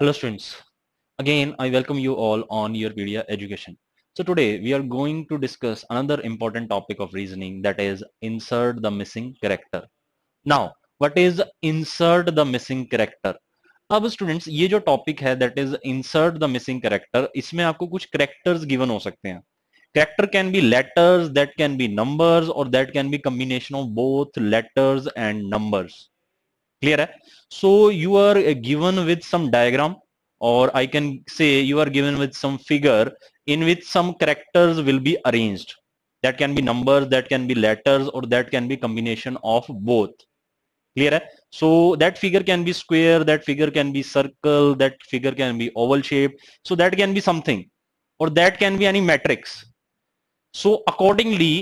Hello students, again I welcome you all on your Pedia education. So today we are going to discuss another important topic of reasoning that is insert the missing character. Now what is insert the missing character? अब students ये जो topic है that is insert the missing character इसमें आपको कुछ characters given हो सकते हैं character can be letters that can be numbers or that can be combination of both letters and numbers clear so you are uh, given with some diagram or i can say you are given with some figure in which some characters will be arranged that can be numbers that can be letters or that can be combination of both clear so that figure can be square that figure can be circle that figure can be oval shape so that can be something or that can be any matrix so accordingly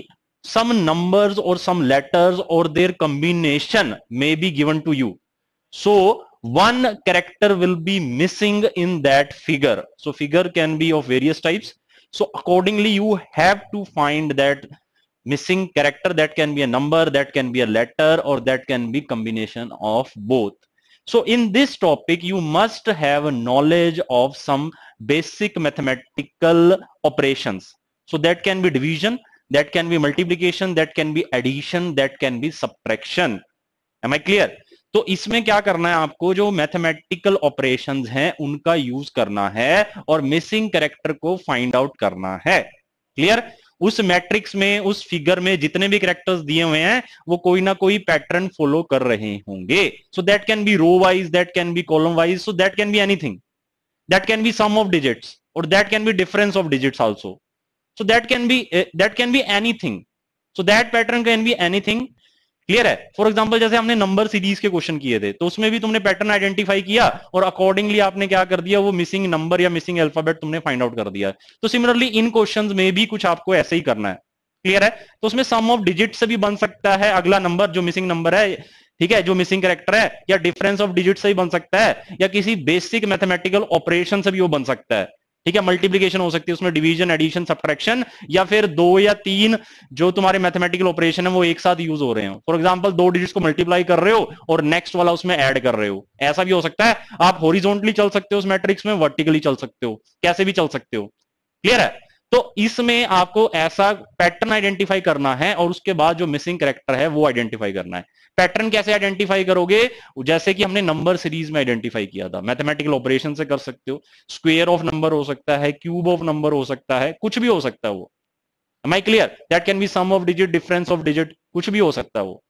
some numbers or some letters or their combination may be given to you. So one character will be missing in that figure. So figure can be of various types. So accordingly, you have to find that missing character that can be a number, that can be a letter or that can be combination of both. So in this topic, you must have a knowledge of some basic mathematical operations. So that can be division, that can be multiplication that can be addition that can be subtraction am i clear तो इसमें क्या करना है आपको जो mathematical operations हैं उनका use करना है और मिसिंग करेक्टर को फाइंड आउट करना है क्लियर उस मैट्रिक्स में उस फिगर में जितने भी करेक्टर्स दिए हुए हैं वो कोई ना कोई पैटर्न फॉलो कर रहे होंगे so that can be row wise that can be column wise so that can be anything that can be sum of digits और that can be difference of digits also so that can be eh, that can be anything so that pattern can be anything clear है for example जैसे हमने number series के question किए थे तो उसमें भी तुमने पैटर्न आइडेंटिफाई किया और अकॉर्डिंगली आपने क्या कर दिया वो मिसिंग नंबर या मिसिंग अल्फाबेट तुमने फाइंड आउट कर दिया तो सिमिलरली इन क्वेश्चन में भी कुछ आपको ऐसे ही करना है क्लियर है तो उसमें सम ऑफ डिजिट से भी बन सकता है अगला नंबर जो मिसिंग नंबर है ठीक है जो मिसिंग करेक्टर है या डिफरेंस ऑफ डिजिट से भी बन सकता है या किसी बेसिक मैथमेटिकल ऑपरेशन से भी वो बन सकता है ठीक है मल्टीप्लीकेशन हो सकती है उसमें डिवीजन एडिशन सब्ट्रैक्शन या फिर दो या तीन जो तुम्हारे मैथमेटिकल ऑपरेशन है वो एक साथ यूज हो रहे हो फॉर एग्जाम्पल दो डिजिट को मल्टीप्लाई कर रहे हो और नेक्स्ट वाला उसमें एड कर रहे हो ऐसा भी हो सकता है आप होरिजोनटली चल सकते हो उस मैट्रिक्स में वर्टिकली चल सकते हो कैसे भी चल सकते हो क्लियर है तो इसमें आपको ऐसा पैटर्न आइडेंटिफाई करना है और उसके बाद जो मिसिंग करेक्टर है वो आइडेंटिफाई करना है पैटर्न कैसे आइडेंटिफाई करोगे जैसे कि हमने नंबर सीरीज में आइडेंटिफाई किया था मैथमेटिकल ऑपरेशन से कर सकते हो स्क्वेयर ऑफ नंबर हो सकता है क्यूब ऑफ नंबर हो सकता है कुछ भी हो सकता है वो am I clear that can be sum of digit difference of digit कुछ भी हो सकता है वो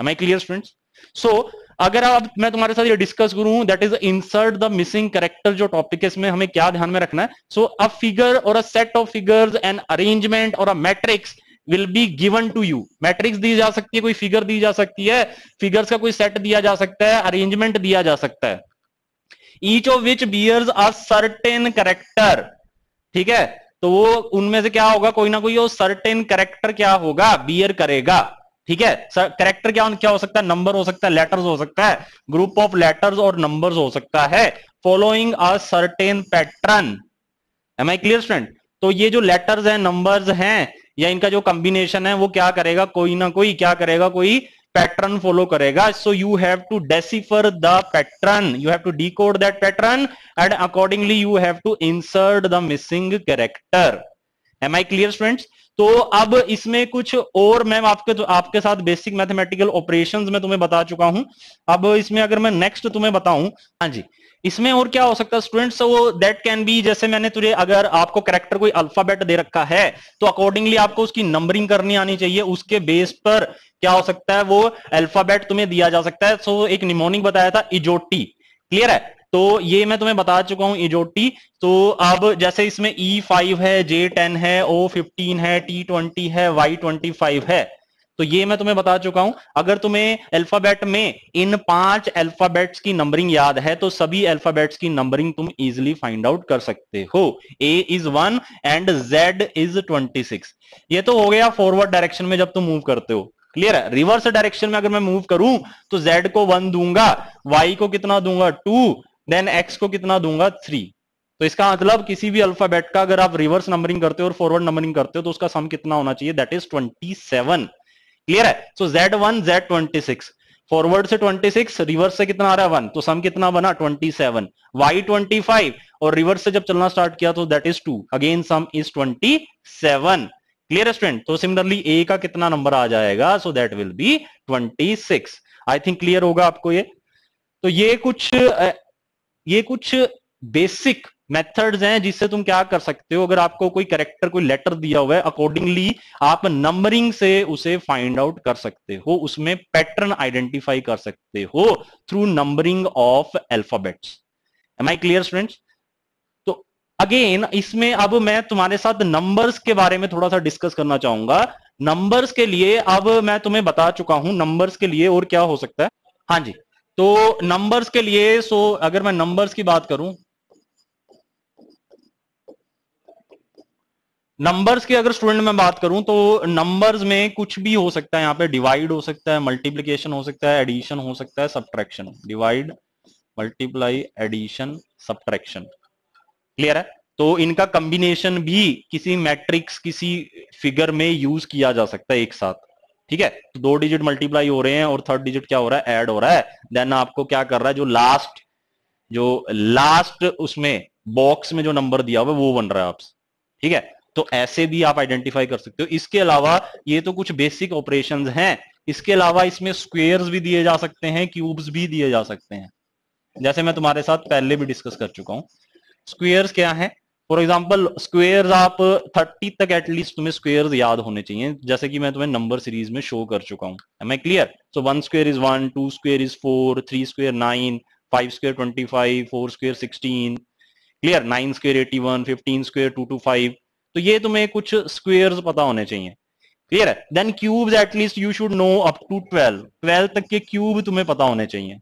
am I clear students so अगर आप मैं तुम्हारे साथ ये डिस्कस करूं that is insert the missing character जो टॉपिक है इसमें हमें क्या ध्यान में रखना है सो अ फिगर और a set of figures and arrangement और a matrix will be given to you matrix दी जा सकती है कोई फिगर दी जा सकती है फिगर्स का कोई सेट दिया जा सकता है अरेंजमेंट दिया जा सकता है each of which bears are certain character ठीक है तो वो उनमें से क्या होगा कोई ना कोई वो सर्टेन करेक्टर क्या होगा बियर करेगा ठीक है सर करेक्टर क्या क्या हो सकता है नंबर हो सकता है लेटर्स हो सकता है ग्रुप ऑफ लेटर्स और नंबर्स हो सकता है following a certain pattern am I clear student तो ये जो लेटर्स हैं नंबर्स हैं या इनका जो कॉम्बिनेशन है वो क्या करेगा कोई ना कोई क्या करेगा कोई पैटर्न फॉलो करेगा so you have to decipher the pattern you have to decode that pattern and accordingly you have to insert the missing character am I clear students तो अब इसमें कुछ और मैम आपके तो आपके साथ बेसिक मैथमेटिकल ऑपरेशंस में तुम्हें बता चुका हूं अब इसमें अगर मैं नेक्स्ट तुम्हें बताऊं हाँ जी इसमें और क्या हो सकता है स्टूडेंट्स वो दैट कैन बी जैसे मैंने तुझे अगर आपको करेक्टर कोई अल्फाबेट दे रखा है तो अकॉर्डिंगली आपको उसकी नंबरिंग करनी आनी चाहिए उसके बेस पर क्या हो सकता है वो अल्फाबेट तुम्हें दिया जा सकता है सो एक निमोनिक बताया था इजोटी क्लियर है तो ये मैं तुम्हें बता चुका हूं इजोटी तो अब जैसे इसमें ई e फाइव है जे टेन है ओ फिफ्टीन है टी ट्वेंटी है वाई ट्वेंटी फाइव है तो ये मैं तुम्हें बता चुका हूं अगर तुम्हें अल्फाबेट में इन पांच अल्फाबेट्स की नंबरिंग याद है तो सभी अल्फाबेट्स की नंबरिंग तुम इजिली फाइंड आउट कर सकते हो A is one and Z is twenty six ये तो हो गया फॉरवर्ड डायरेक्शन में जब तुम मूव करते हो क्लियर है रिवर्स डायरेक्शन में अगर मैं मूव करूं तो जेड को वन दूंगा वाई को कितना दूंगा टू देन एक्स को कितना दूंगा थ्री तो इसका मतलब किसी भी अल्फाबेट का अगर आप रिवर्स नंबरिंग करते हो और फॉरवर्ड नंबरिंग करते हो तो उसका सम कितना होना चाहिए that is twenty seven clear है so Z one Z twenty six forward से 26 रिवर्स से कितना आ रहा है वन तो सम कितना बना 27 वाई 25 और रिवर्स से जब चलना स्टार्ट किया तो that is two again sum is 27 clear student तो सिमिलरली ए का कितना नंबर आ जाएगा so that will be 26 I think clear होगा आपको ये तो ये कुछ ये कुछ बेसिक मेथड्स हैं जिससे तुम क्या कर सकते हो अगर आपको कोई करेक्टर कोई लेटर दिया हुआ है अकॉर्डिंगली आप नंबरिंग से उसे फाइंड आउट कर सकते हो उसमें पैटर्न आइडेंटिफाई कर सकते हो through numbering of alphabets am I clear students तो अगेन इसमें अब मैं तुम्हारे साथ नंबर्स के बारे में थोड़ा सा डिस्कस करना चाहूंगा नंबर्स के लिए अब मैं तुम्हें बता चुका हूं नंबर्स के लिए और क्या हो सकता है हाँ जी तो नंबर्स के लिए सो अगर मैं नंबर्स की बात करूं नंबर्स की अगर स्टूडेंट में बात करूं तो नंबर्स में कुछ भी हो सकता है यहां पे डिवाइड हो सकता है मल्टीप्लीकेशन हो सकता है एडिशन हो सकता है subtraction divide multiply addition subtraction clear है तो इनका कंबिनेशन भी किसी मैट्रिक्स किसी फिगर में यूज किया जा सकता है एक साथ ठीक है तो दो डिजिट मल्टीप्लाई हो रहे हैं और थर्ड डिजिट क्या हो रहा है एड हो रहा है देन आपको क्या कर रहा है जो लास्ट जो लास्ट उसमें बॉक्स में जो नंबर दिया हुआ है वो बन रहा है आपसे ठीक है तो ऐसे भी आप आइडेंटिफाई कर सकते हो इसके अलावा ये तो कुछ बेसिक ऑपरेशंस हैं इसके अलावा इसमें स्क्वेयर्स भी दिए जा सकते हैं क्यूब्स भी दिए जा सकते हैं जैसे मैं तुम्हारे साथ पहले भी डिस्कस कर चुका हूं स्क्वेयर्स क्या है फॉर एग्जाम्पल स्क्वेयर आप थर्टी तक एटलीस्ट तुम्हें स्क्वेयर याद होने चाहिए जैसे कि मैं तुम्हें नंबर सीरीज में शो कर चुका हूँ am I clear so one square is one two square is four three square nine five square twenty five four square sixteen clear nine square eighty one fifteen square two two five तो ये तुम्हें कुछ square पता होने चाहिए clear है then cubes at least you should know up to twelve twelve तक के क्यूब तुम्हें पता होने चाहिए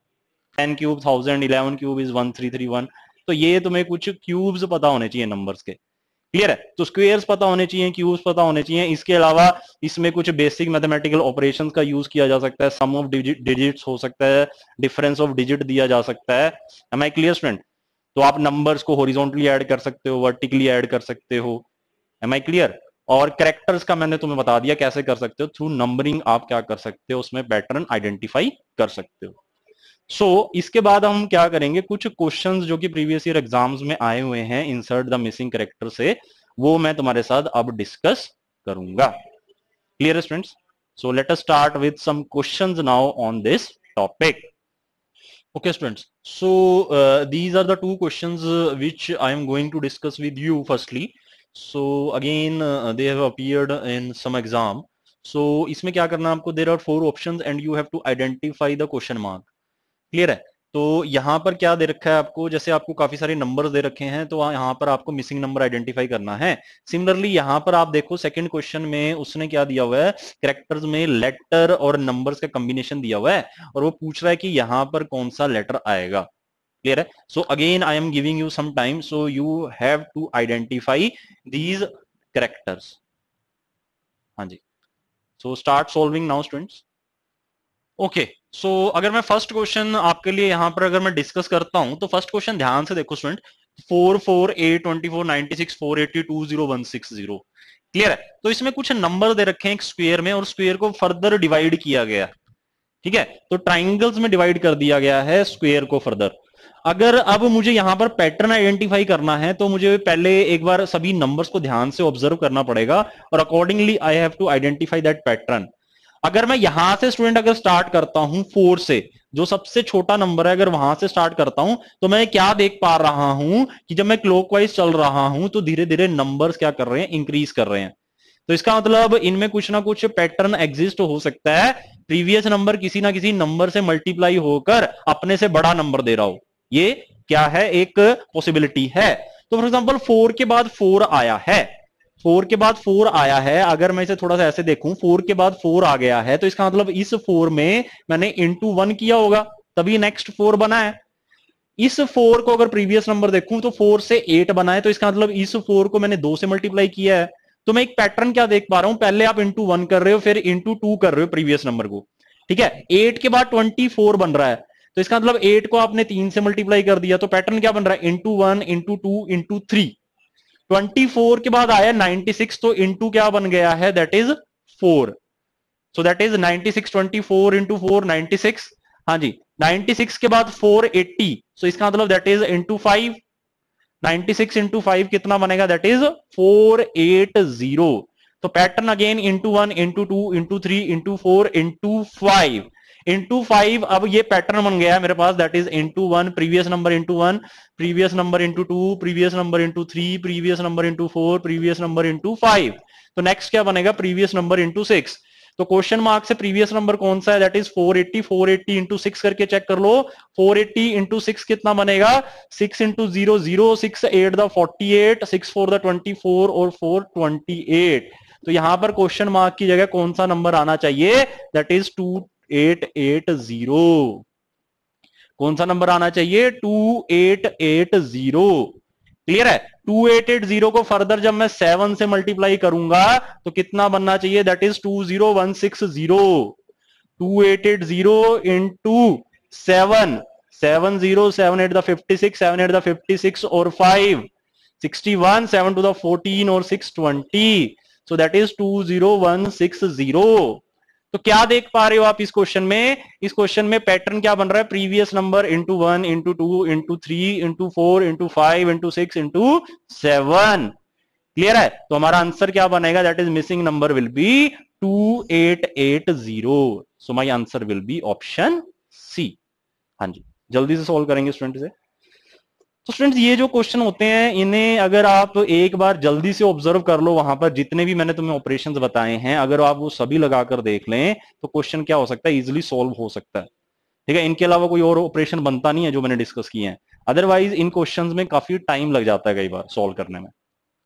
ten cube thousand eleven cube is one three three one तो ये तुम्हें कुछ क्यूब्स पता होने चाहिए नंबर्स के क्लियर है तो स्क्वेयर्स पता होने चाहिए क्यूब्स पता होने चाहिए इसके अलावा इसमें कुछ बेसिक मैथमेटिकल ऑपरेशंस का यूज किया जा सकता है सम ऑफ डिजिट्स हो सकता है डिफरेंस ऑफ डिजिट दिया जा सकता है एम आई क्लियर स्टूडेंट तो आप नंबर्स को हॉरिजॉन्टली ऐड कर सकते हो वर्टिकली ऐड कर सकते हो एम आई क्लियर और करेक्टर्स का मैंने तुम्हें बता दिया कैसे कर सकते हो थ्रू नंबरिंग आप क्या कर सकते हो उसमें पैटर्न आइडेंटिफाई कर सकते हो सो so, इसके बाद हम क्या करेंगे कुछ क्वेश्चंस जो कि प्रीवियस ईयर एग्जाम्स में आए हुए हैं इंसर्ट द मिसिंग करेक्टर से वो मैं तुम्हारे साथ अब डिस्कस करूंगा clear students so let us start with some questions now on this topic okay students so these are the two question which I am going to discuss with you firstly so again they have appeared in some exam so इसमें क्या करना आपको there are four option and you have to identify the question mark clear है तो यहाँ पर क्या दे रखा है आपको जैसे आपको काफी सारे नंबर दे रखे हैं तो यहाँ पर आपको मिसिंग नंबर आइडेंटिफाई करना है सिमिलरली यहाँ पर आप देखो सेकंड क्वेश्चन में उसने क्या दिया हुआ है करेक्टर्स में लेटर और नंबर्स का कॉम्बिनेशन दिया हुआ है और वो पूछ रहा है कि यहाँ पर कौन सा लेटर आएगा क्लियर है so again I am giving you some time so you have to identify these characters हाँ जी so start solving now students okay so so, अगर मैं फर्स्ट क्वेश्चन आपके लिए यहां पर अगर मैं डिस्कस करता हूं तो फर्स्ट क्वेश्चन ध्यान से देखो student four four eight twenty four ninety six four eighty two zero one six zero clear है तो इसमें कुछ नंबर दे रखे हैं स्क्वेयर में और स्क्वेयर को फर्दर डिवाइड किया गया ठीक है तो ट्राइंगल्स में डिवाइड कर दिया गया है स्क्वेयर को फर्दर अगर अब मुझे यहां पर पैटर्न आइडेंटिफाई करना है तो मुझे पहले एक बार सभी नंबर्स को ध्यान से ऑब्जर्व करना पड़ेगा और accordingly I have to identify that pattern अगर मैं यहां से स्टूडेंट अगर स्टार्ट करता हूं फोर से जो सबसे छोटा नंबर है अगर वहां से स्टार्ट करता हूं तो मैं क्या देख पा रहा हूं कि जब मैं क्लॉकवाइज चल रहा हूं तो धीरे धीरे नंबर्स क्या कर रहे हैं इंक्रीज कर रहे हैं तो इसका मतलब इनमें कुछ ना कुछ पैटर्न एग्जिस्ट हो सकता है प्रीवियस नंबर किसी ना किसी नंबर से मल्टीप्लाई होकर अपने से बड़ा नंबर दे रहा हो ये क्या है एक पॉसिबिलिटी है तो फॉर एग्जाम्पल फोर के बाद फोर आया है फोर के बाद फोर आया है अगर मैं इसे थोड़ा सा ऐसे देखूं फोर के बाद फोर आ गया है तो इसका मतलब इस फोर में मैंने इंटू वन किया होगा तभी नेक्स्ट फोर बना है इस फोर को अगर प्रीवियस नंबर देखूं तो फोर से एट बना है तो इसका मतलब इस फोर को मैंने दो से मल्टीप्लाई किया है तो मैं एक पैटर्न क्या देख पा रहा हूं पहले आप इंटू वन कर रहे हो फिर इंटू टू कर रहे हो प्रीवियस नंबर को ठीक है एट के बाद ट्वेंटी फोर बन रहा है तो इसका मतलब एट को आपने तीन से मल्टीप्लाई कर दिया तो पैटर्न क्या बन रहा है into one into two into three 24 के बाद आया 96 तो इंटू क्या बन गया है that is four so that is 96 24 into four ninety हाँ जी 96 के बाद 480 सो so इसका मतलब that is into five ninety six into five कितना बनेगा that is four eight zero तो pattern again into one into two into three into four into five into five अब ये पैटर्न बन गया है मेरे पास that is into one previous number into one previous number into two previous number into three previous number into four previous number into five तो next क्या बनेगा प्रीवियस नंबर इंटू सिक्स तो क्वेश्चन मार्क से previous number कौन सा है that is 480 480 into six करके check कर लो 480 एट्टी इंटू सिक्स कितना बनेगा six into zero zero six eight the forty eight six four the twenty four और फोर ट्वेंटी एट तो यहां पर क्वेश्चन मार्क की जगह कौन सा नंबर आना चाहिए that is two eight eight zero कौन सा नंबर आना चाहिए two eight eight zero clear है टू एट एट जीरो को फर्दर जब मैं सेवन से मल्टीप्लाई करूंगा तो कितना बनना चाहिए that is two zero one six zero two eight eight zero in two seven seven zero seven eight the fifty six seven eight the fifty six और five sixty one seven two the fourteen और six twenty so that is two zero one six zero तो क्या देख पा रहे हो आप इस क्वेश्चन में इस क्वेश्चन में पैटर्न क्या बन रहा है previous number into one into two into three into four into five into six into seven clear है तो हमारा आंसर क्या बनेगा that is missing number will be two eight eight zero so my answer will be option C हाँ जी जल्दी से solve करेंगे स्टूडेंट से तो स्टूडेंट्स ये जो क्वेश्चन होते हैं इन्हें अगर आप एक बार जल्दी से ऑब्जर्व कर लो वहां पर जितने भी मैंने तुम्हें ऑपरेशन बताए हैं अगर आप वो सभी लगाकर देख लें तो क्वेश्चन क्या हो सकता है इजिली सॉल्व हो सकता है ठीक है इनके अलावा कोई और ऑपरेशन बनता नहीं है जो मैंने डिस्कस किए हैं अदरवाइज इन क्वेश्चन में काफी टाइम लग जाता है कई बार सोल्व करने में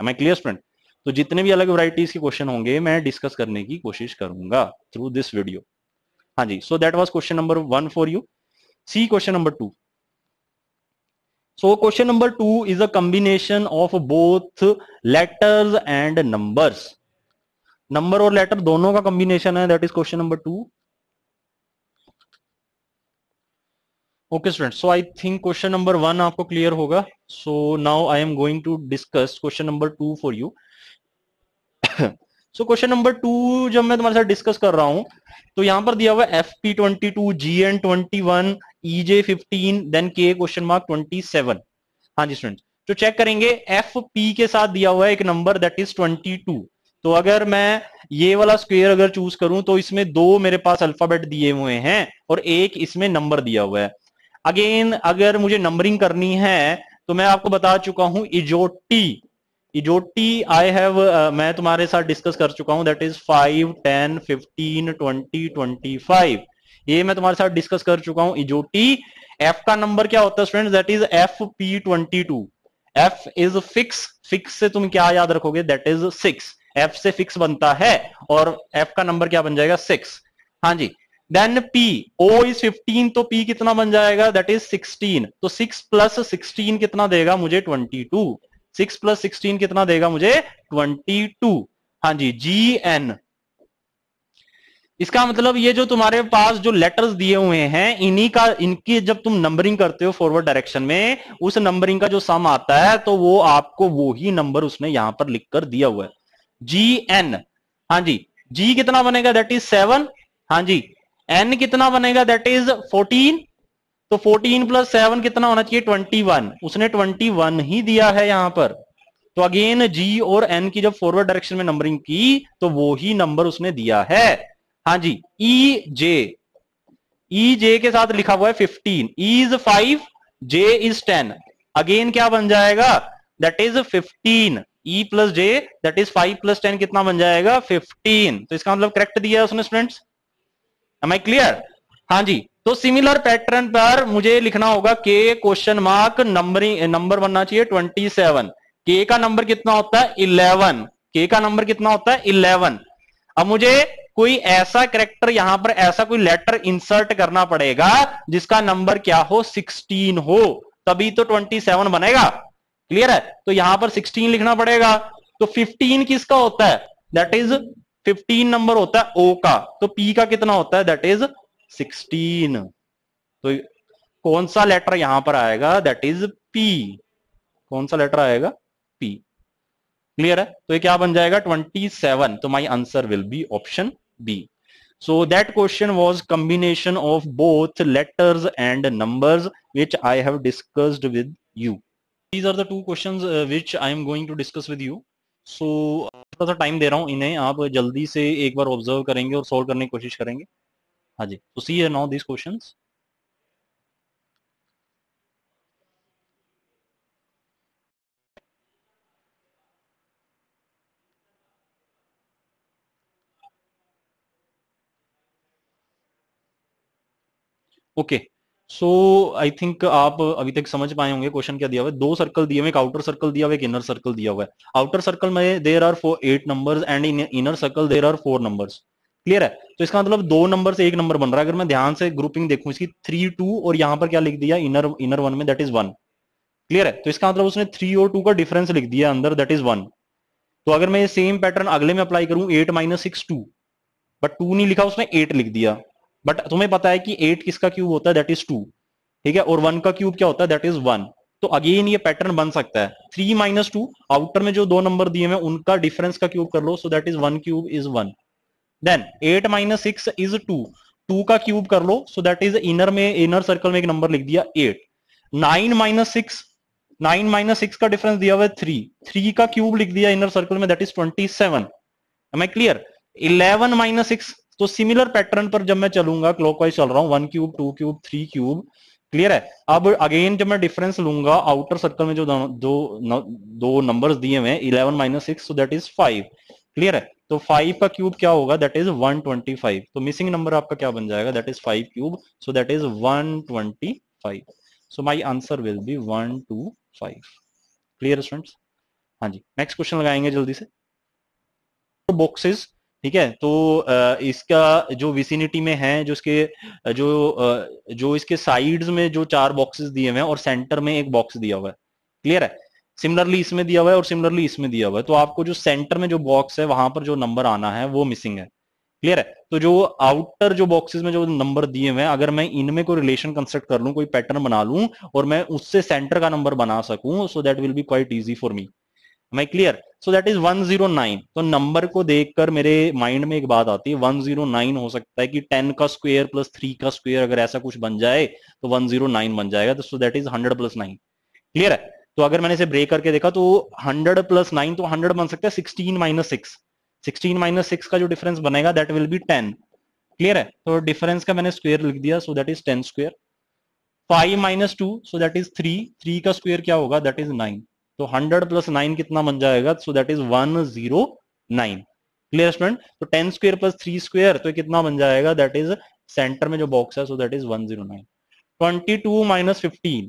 मैं क्लियर स्टूडेंट तो जितने भी अलग वराइटीज के क्वेश्चन होंगे मैं डिस्कस करने की कोशिश करूंगा थ्रू दिस वीडियो हाँ जी so that was question number one for you see question number two so question number two is a combination of both letters and numbers number और लेटर दोनों का कंबिनेशन है that is question number two okay student so I think question number one आपको clear होगा so now I am going to discuss question number two for you so question number two जब मैं तुम्हारे साथ discuss कर रहा हूं तो यहां पर दिया हुआ F P twenty two G N twenty one EJ 15 fifteen then के क्वेश्चन मार्क ट्वेंटी सेवन हाँ जी स्टूडेंट तो चेक करेंगे एफ पी के साथ दिया हुआ है एक नंबर दैट इज 22 तो अगर मैं ये वाला स्क्वेयर अगर चूज करूं तो इसमें दो मेरे पास अल्फाबेट दिए हुए हैं और एक इसमें नंबर दिया हुआ है अगेन अगर मुझे नंबरिंग करनी है तो मैं आपको बता चुका हूं इजोटी इजोटी आई हैव मैं तुम्हारे साथ डिस्कस कर चुका हूं that is five ten fifteen twenty twenty five ये मैं तुम्हारे साथ डिस्कस कर चुका हूं इजोटी एफ का नंबर क्या होता है student that is F P twenty two F is six six से तुम क्या याद रखोगे दैट इज सिक्स एफ से फिक्स बनता है और एफ का नंबर क्या बन जाएगा सिक्स हाँ जी then P O is fifteen तो पी कितना बन जाएगा दैट इज सिक्सटीन तो सिक्स प्लस सिक्सटीन कितना देगा मुझे twenty two six plus sixteen कितना देगा मुझे ट्वेंटी टू हाँ जी जी एन इसका मतलब ये जो तुम्हारे पास जो लेटर्स दिए हुए हैं इन्हीं का इनकी जब तुम नंबरिंग करते हो फॉरवर्ड डायरेक्शन में उस नंबरिंग का जो सम आता है तो वो आपको वो ही नंबर उसने यहां पर लिख कर दिया हुआ है जी एन हाँ जी जी कितना बनेगा दैट इज सेवन हाँ जी एन कितना बनेगा दैट इज फोर्टीन तो फोर्टीन प्लस सेवन कितना होना चाहिए ट्वेंटी वन उसने ट्वेंटी वन ही दिया है यहां पर तो अगेन जी और एन की जब फॉरवर्ड डायरेक्शन में नंबरिंग की तो वो ही नंबर उसने दिया है हाँ जी ई जे ई जे के साथ लिखा हुआ है fifteen E is five J is ten again क्या बन जाएगा that is fifteen E plus J that is five plus ten कितना बन जाएगा फिफ्टीन तो इसका मतलब करेक्ट दिया उसने स्टूडेंट्स एम आई क्लियर हाँ जी तो सिमिलर पैटर्न पर मुझे लिखना होगा के क्वेश्चन मार्क नंबरिंग नंबर बनना चाहिए ट्वेंटी सेवन के का नंबर कितना होता है इलेवन के का नंबर कितना होता है इलेवन अब मुझे कोई ऐसा करेक्टर यहां पर ऐसा कोई लेटर इंसर्ट करना पड़ेगा जिसका नंबर क्या हो 16 हो तभी तो 27 बनेगा क्लियर है तो यहां पर 16 लिखना पड़ेगा तो 15 किसका होता है दैट इज 15 नंबर होता है ओ का तो पी का कितना होता है दैट इज 16 तो कौन सा लेटर यहां पर आएगा दैट इज पी कौन सा लेटर आएगा पी क्लियर है तो ये क्या बन जाएगा 27 तो my answer will be option B. So that question was combination of both letters and numbers which I have discussed with you. These are the two questions uh, which I am going to discuss with you. So थोड़ा सा time दे रहा हूँ इन्हें आप जल्दी से एक बार observe करेंगे और सॉल्व करने की कोशिश करेंगे हाँ जी तो see now this questions okay so I think आप अभी तक समझ पाए होंगे क्वेश्चन क्या दिया हुआ है दो सर्कल दिए हुए एक आउटर सर्कल दिया हुआ एक इनर सर्कल दिया हुआ है आउटर सर्कल में there are four eight number and inner circle there are four number clear है तो इसका मतलब दो नंबर से एक नंबर बन रहा है अगर मैं ध्यान से ग्रुपिंग देखूं इसकी थ्री टू और यहां पर क्या लिख दिया इनर इनर वन में दैट इज वन क्लियर है तो इसका मतलब उसने थ्री और टू का डिफरेंस लिख दिया अंदर दैट इज वन तो अगर मैं ये सेम पैटर्न अगले में अप्लाई करूं eight minus six two but two नहीं लिखा उसने एट लिख दिया बट तुम्हें पता है कि एट किसका क्यूब होता है दैट इज टू ठीक है और वन का क्यूब क्या होता है दैट इज वन तो अगेन ये पैटर्न बन सकता है थ्री माइनस टू आउटर में जो दो नंबर दिए हुए उनका डिफरेंस का क्यूब कर लो so that is one cube is one then eight minus six is two two का क्यूब कर लो सो दैट इज इनर में इनर सर्कल में एक नंबर लिख दिया eight nine minus six nine minus six का डिफरेंस दिया हुआ है थ्री थ्री का क्यूब लिख दिया इनर सर्कल में that is twenty seven am I clear eleven minus six तो सिमिलर पैटर्न पर जब मैं चलूंगा क्लॉकवाइज चल रहा हूँ one cube two cube three cube clear है अब अगेन जब मैं डिफरेंस लूंगा आउटर सर्कल में जो दो दो नंबर्स दिए हुए eleven minus six that is five clear है तो फाइव का क्यूब क्या होगा that is one twenty five तो मिसिंग नंबर आपका क्या बन जाएगा that is five cube so that is one twenty five so my answer will be one two five clear students हाँ जी नेक्स्ट क्वेश्चन लगाएंगे जल्दी से बॉक्सेस ठीक है तो इसका जो विसिनिटी में है जो इसके जो जो इसके साइड्स में जो चार बॉक्सेस दिए हुए हैं और सेंटर में एक बॉक्स दिया हुआ है क्लियर है सिमिलरली इसमें दिया हुआ है और सिमिलरली इसमें दिया हुआ है तो आपको जो सेंटर में जो बॉक्स है वहां पर जो नंबर आना है वो मिसिंग है क्लियर है तो जो आउटर जो बॉक्सेस में जो नंबर दिए हुए हैं अगर मैं इनमें कोई रिलेशन कंस्ट्रक्ट कर लूं कोई पैटर्न बना लूं और मैं उससे सेंटर का नंबर बना सकूं so that will be quite easy for me मैं क्लियर सो दैट इज 109 तो नंबर को देखकर मेरे माइंड में एक बात आती है 109 हो सकता है कि 10 का स्क्वायर प्लस 3 का स्क्वायर अगर ऐसा कुछ बन जाए तो 109 बन जाएगा तो so that is 100 plus 9 clear है तो अगर मैंने इसे ब्रेक करके देखा तो 100 प्लस 9 तो 100 बन सकता है 16 minus six sixteen minus six का जो डिफरेंस बनेगा that will be ten clear है तो डिफरेंस का मैंने स्क्वेयर लिख दिया so that is ten square five minus two so that is three three का स्क्वेयर क्या होगा दैट इज नाइन तो हंड्रेड प्लस नाइन कितना बन जाएगा so that is one zero nine clear student तो ten square plus three square तो कितना बन जाएगा दैट इज सेंटर में जो बॉक्स है so that is one zero nine twenty two minus fifteen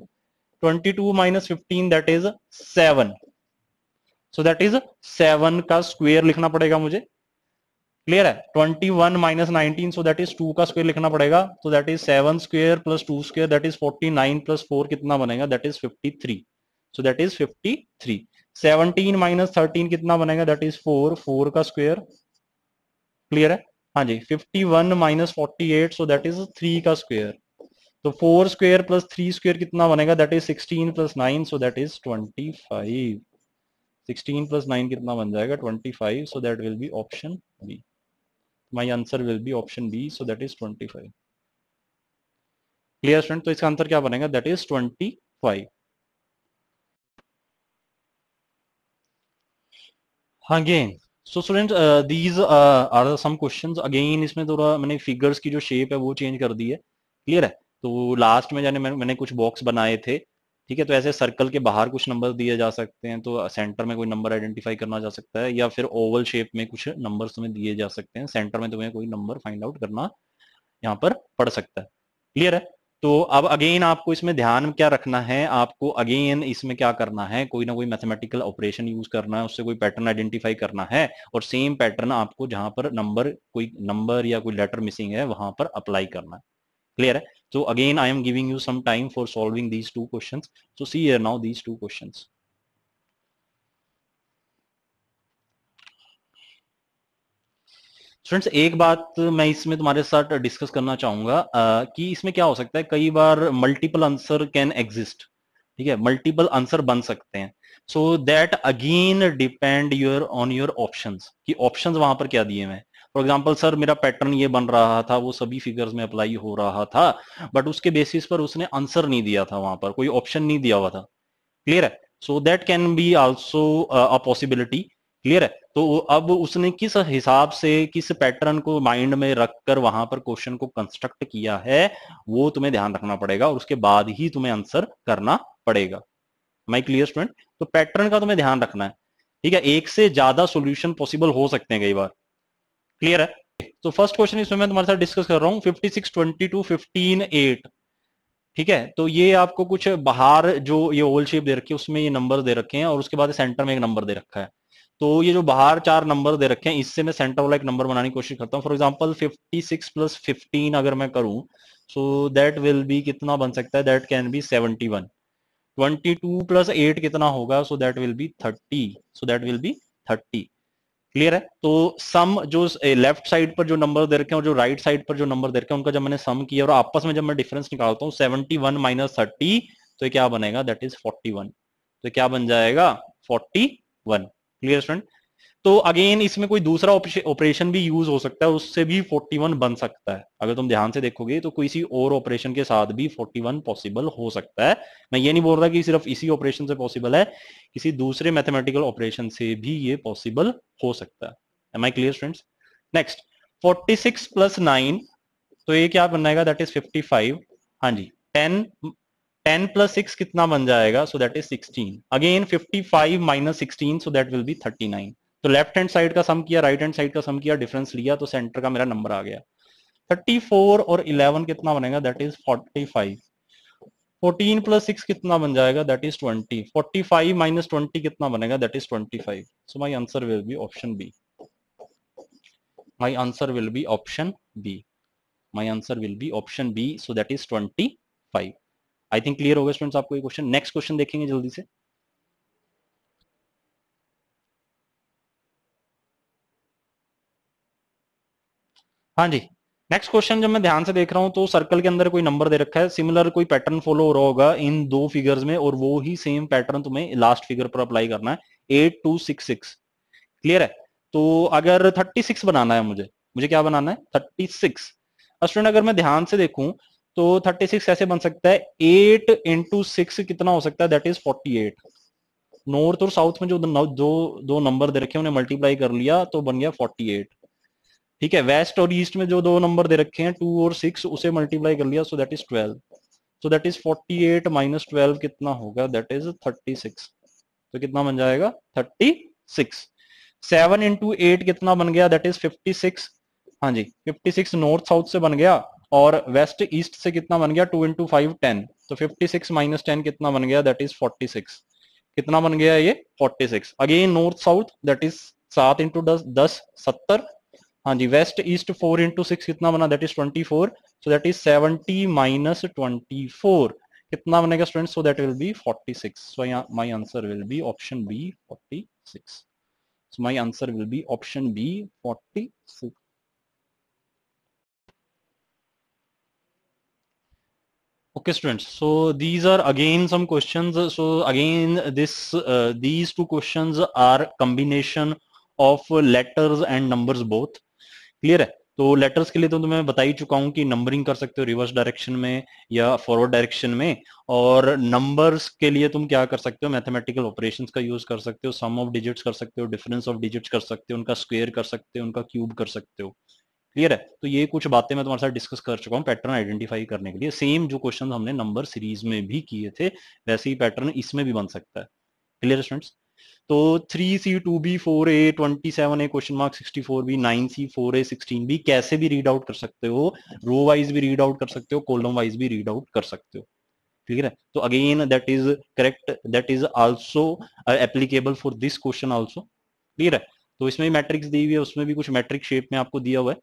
twenty two minus fifteen that is seven so that is seven का square लिखना पड़ेगा मुझे क्लियर है twenty one minus nineteen so that is two का square लिखना पड़ेगा तो that is seven square plus two square that is forty nine plus four कितना बनेगा that is fifty three so that is 53 seventeen minus thirteen कितना बनेगा that is four four का square clear है हाँ जी 51 one minus forty so that is three का square तो four square plus three square कितना बनेगा that is 16 plus nine so that is 25 sixteen plus nine कितना बन जाएगा 25 so that will be option B my answer will be option B so that is 25 clear student तो इसका answer क्या बनेगा that is 25 हाँ so so uh, these uh, are some इसमें थोड़ा मैंने फिगर्स की जो शेप है वो चेंज कर दी है क्लियर है तो लास्ट में जाने मैं, मैंने कुछ बॉक्स बनाए थे ठीक है तो ऐसे सर्कल के बाहर कुछ नंबर दिए जा सकते हैं तो सेंटर में कोई नंबर आइडेंटिफाई करना जा सकता है या फिर ओवल शेप में कुछ नंबर तुम्हें दिए जा सकते हैं सेंटर में तुम्हें कोई नंबर फाइंड आउट करना यहाँ पर पड़ सकता है क्लियर है तो अब अगेन आपको इसमें ध्यान क्या रखना है आपको अगेन इसमें क्या करना है कोई ना कोई मैथमेटिकल ऑपरेशन यूज करना है उससे कोई पैटर्न आइडेंटिफाई करना है और सेम पैटर्न आपको जहां पर नंबर कोई नंबर या कोई लेटर मिसिंग है वहां पर अप्लाई करना है क्लियर है so again I am giving you some time for solving these two question so see here now these two question students एक बात मैं इसमें तुम्हारे साथ डिस्कस करना चाहूंगा कि इसमें क्या हो सकता है कई बार मल्टीपल आंसर कैन एग्जिस्ट ठीक है मल्टीपल आंसर बन सकते हैं so that again depend your on your option कि ऑप्शन वहां पर क्या दिए हुए फॉर एग्जाम्पल सर मेरा पैटर्न ये बन रहा था वो सभी फिगर्स में अप्लाई हो रहा था बट उसके बेसिस पर उसने आंसर नहीं दिया था वहां पर कोई ऑप्शन नहीं दिया हुआ था क्लियर है so that can be also a possibility clear है तो अब उसने किस हिसाब से किस पैटर्न को माइंड में रखकर वहां पर क्वेश्चन को कंस्ट्रक्ट किया है वो तुम्हें ध्यान रखना पड़ेगा और उसके बाद ही तुम्हें आंसर करना पड़ेगा माई क्लियर स्टूडेंट तो पैटर्न का तुम्हें ध्यान रखना है ठीक है एक से ज्यादा सोल्यूशन पॉसिबल हो सकते हैं कई बार क्लियर है तो फर्स्ट क्वेश्चन इसमें मैं तुम्हारे साथ डिस्कस कर रहा हूँ fifty six twenty two fifteen eight ठीक है तो ये आपको कुछ बाहर जो ये ओल्ड शेप दे रखी है उसमें ये नंबर दे रखे हैं और उसके बाद सेंटर में एक नंबर दे रखा है तो ये जो बाहर चार नंबर दे रखे हैं इससे मैं सेंटर वाला एक नंबर बनाने की कोशिश करता हूँ for example fifty six plus fifteen अगर मैं करूँ सो दैट विल बी कितना बन सकता है that can be seventy one twenty two plus eight कितना होगा so that will be thirty so that will be thirty clear है तो सम जो लेफ्ट साइड पर जो नंबर दे रखे हैं और जो राइट right साइड पर जो नंबर दे रखे हैं उनका जब मैंने सम किया और आपस में जब मैं डिफरेंस निकालता हूँ सेवेंटी वन माइनस थर्टी तो क्या बनेगा दैट इज फोर्टी वन तो क्या बन जाएगा फोर्टी वन क्लियर स्टूडेंट तो अगेन इसमें कोई दूसरा ऑपरेशन भी यूज हो सकता है उससे भी 41 बन सकता है अगर तुम ध्यान से देखोगे तो किसी और ऑपरेशन के साथ भी 41 पॉसिबल हो सकता है मैं ये नहीं बोल रहा कि सिर्फ इसी ऑपरेशन से पॉसिबल है किसी दूसरे मैथमेटिकल ऑपरेशन से भी ये पॉसिबल हो सकता है am I clear friends next 46 six plus nine तो ये क्या बनाएगा दैट इज 55 हाँ जी 10 10 प्लस सिक्स कितना बन जाएगा so that is 16 again 55 minus 16 so that will be 39 तो लेफ्ट हैंड साइड का सम किया राइट हैंड साइड का सम किया डिफरेंस लिया तो सेंटर का मेरा नंबर आ गया 34 और 11 कितना बनेगा दैट इज 45 14 प्लस सिक्स कितना बन जाएगा दैट इज 20 45 माइनस 20 कितना बनेगा that is 25 so my answer will be option B my answer will be option B my answer will be option B so that is 25 I think clear होगा students आपको ये question next question देखेंगे जल्दी से हाँ जी next question जब मैं ध्यान से देख रहा हूँ तो सर्कल के अंदर कोई नंबर दे रखा है सिमिलर कोई पैटर्न फॉलो हो रहा होगा इन दो फिगर्स में और वो ही सेम पैटर्न तुम्हें लास्ट फिगर पर अप्लाई करना है eight two six six clear है तो अगर थर्टी सिक्स बनाना है मुझे मुझे क्या बनाना है थर्टी सिक्स स्टूडेंट अगर मैं ध्यान से देखूं तो 36 ऐसे बन सकता है एट इंटू सिक्स कितना हो सकता है दैट इज 48 नॉर्थ और साउथ में जो दो दो नंबर दे रखे उन्हें मल्टीप्लाई कर लिया तो बन गया 48 ठीक है वेस्ट और ईस्ट में जो दो नंबर दे रखे हैं टू और सिक्स उसे मल्टीप्लाई कर लिया so that is 12 so that is 48 eight minus twelve कितना होगा दैट इज 36 तो कितना बन जाएगा 36 7 इंटू एट कितना बन गया दैट इज 56 हाँ जी 56 नॉर्थ साउथ से बन गया और वेस्ट ईस्ट से कितना बन गया टू इंटू फाइव टेन तो फिफ्टी सिक्स माइनस टेन कितना बन गया दैट इज फोर्टी सिक्स कितना बन गया ये forty six again north south that is सात इंटू दस दस सत्तर हाँ जी west east four into six कितना बना that is twenty four so that is seventy minus twenty four कितना बनेगा student so that will be forty six so my answer will be option B forty six so my answer will be option B forty six Okay students, so these are again some questions. So again this uh, these two questions are combination of letters and numbers both. Clear है? तो letters के लिए तो मैं बता ही चुका हूँ कि नंबरिंग कर सकते हो रिवर्स डायरेक्शन में या फॉरवर्ड डायरेक्शन में और नंबर्स के लिए तुम क्या कर सकते हो मैथमेटिकल ऑपरेशंस का यूज कर सकते हो सम ऑफ डिजिट्स कर सकते हो डिफरेंस ऑफ डिजिट्स कर सकते हो उनका स्क्वायर कर सकते हो उनका क्यूब कर सकते हो क्लियर है तो ये कुछ बातें मैं तुम्हारे साथ डिस्कस कर चुका हूँ पैटर्न आइडेंटिफाई करने के लिए सेम जो क्वेश्चन हमने नंबर सीरीज में भी किए थे वैसे ही पैटर्न इसमें भी बन सकता है क्लियर स्टूडेंट्स तो three C two B four A twenty seven A question mark sixty four B nine C four A sixteen B कैसे भी रीड आउट कर सकते हो रो वाइज भी रीड आउट कर सकते हो कॉलम वाइज भी रीड आउट कर सकते हो ठीक है तो again that is correct that is also applicable for this question also clear है तो इसमें भी मैट्रिक्स दी हुई है उसमें भी कुछ मैट्रिक शेप में आपको दिया हुआ है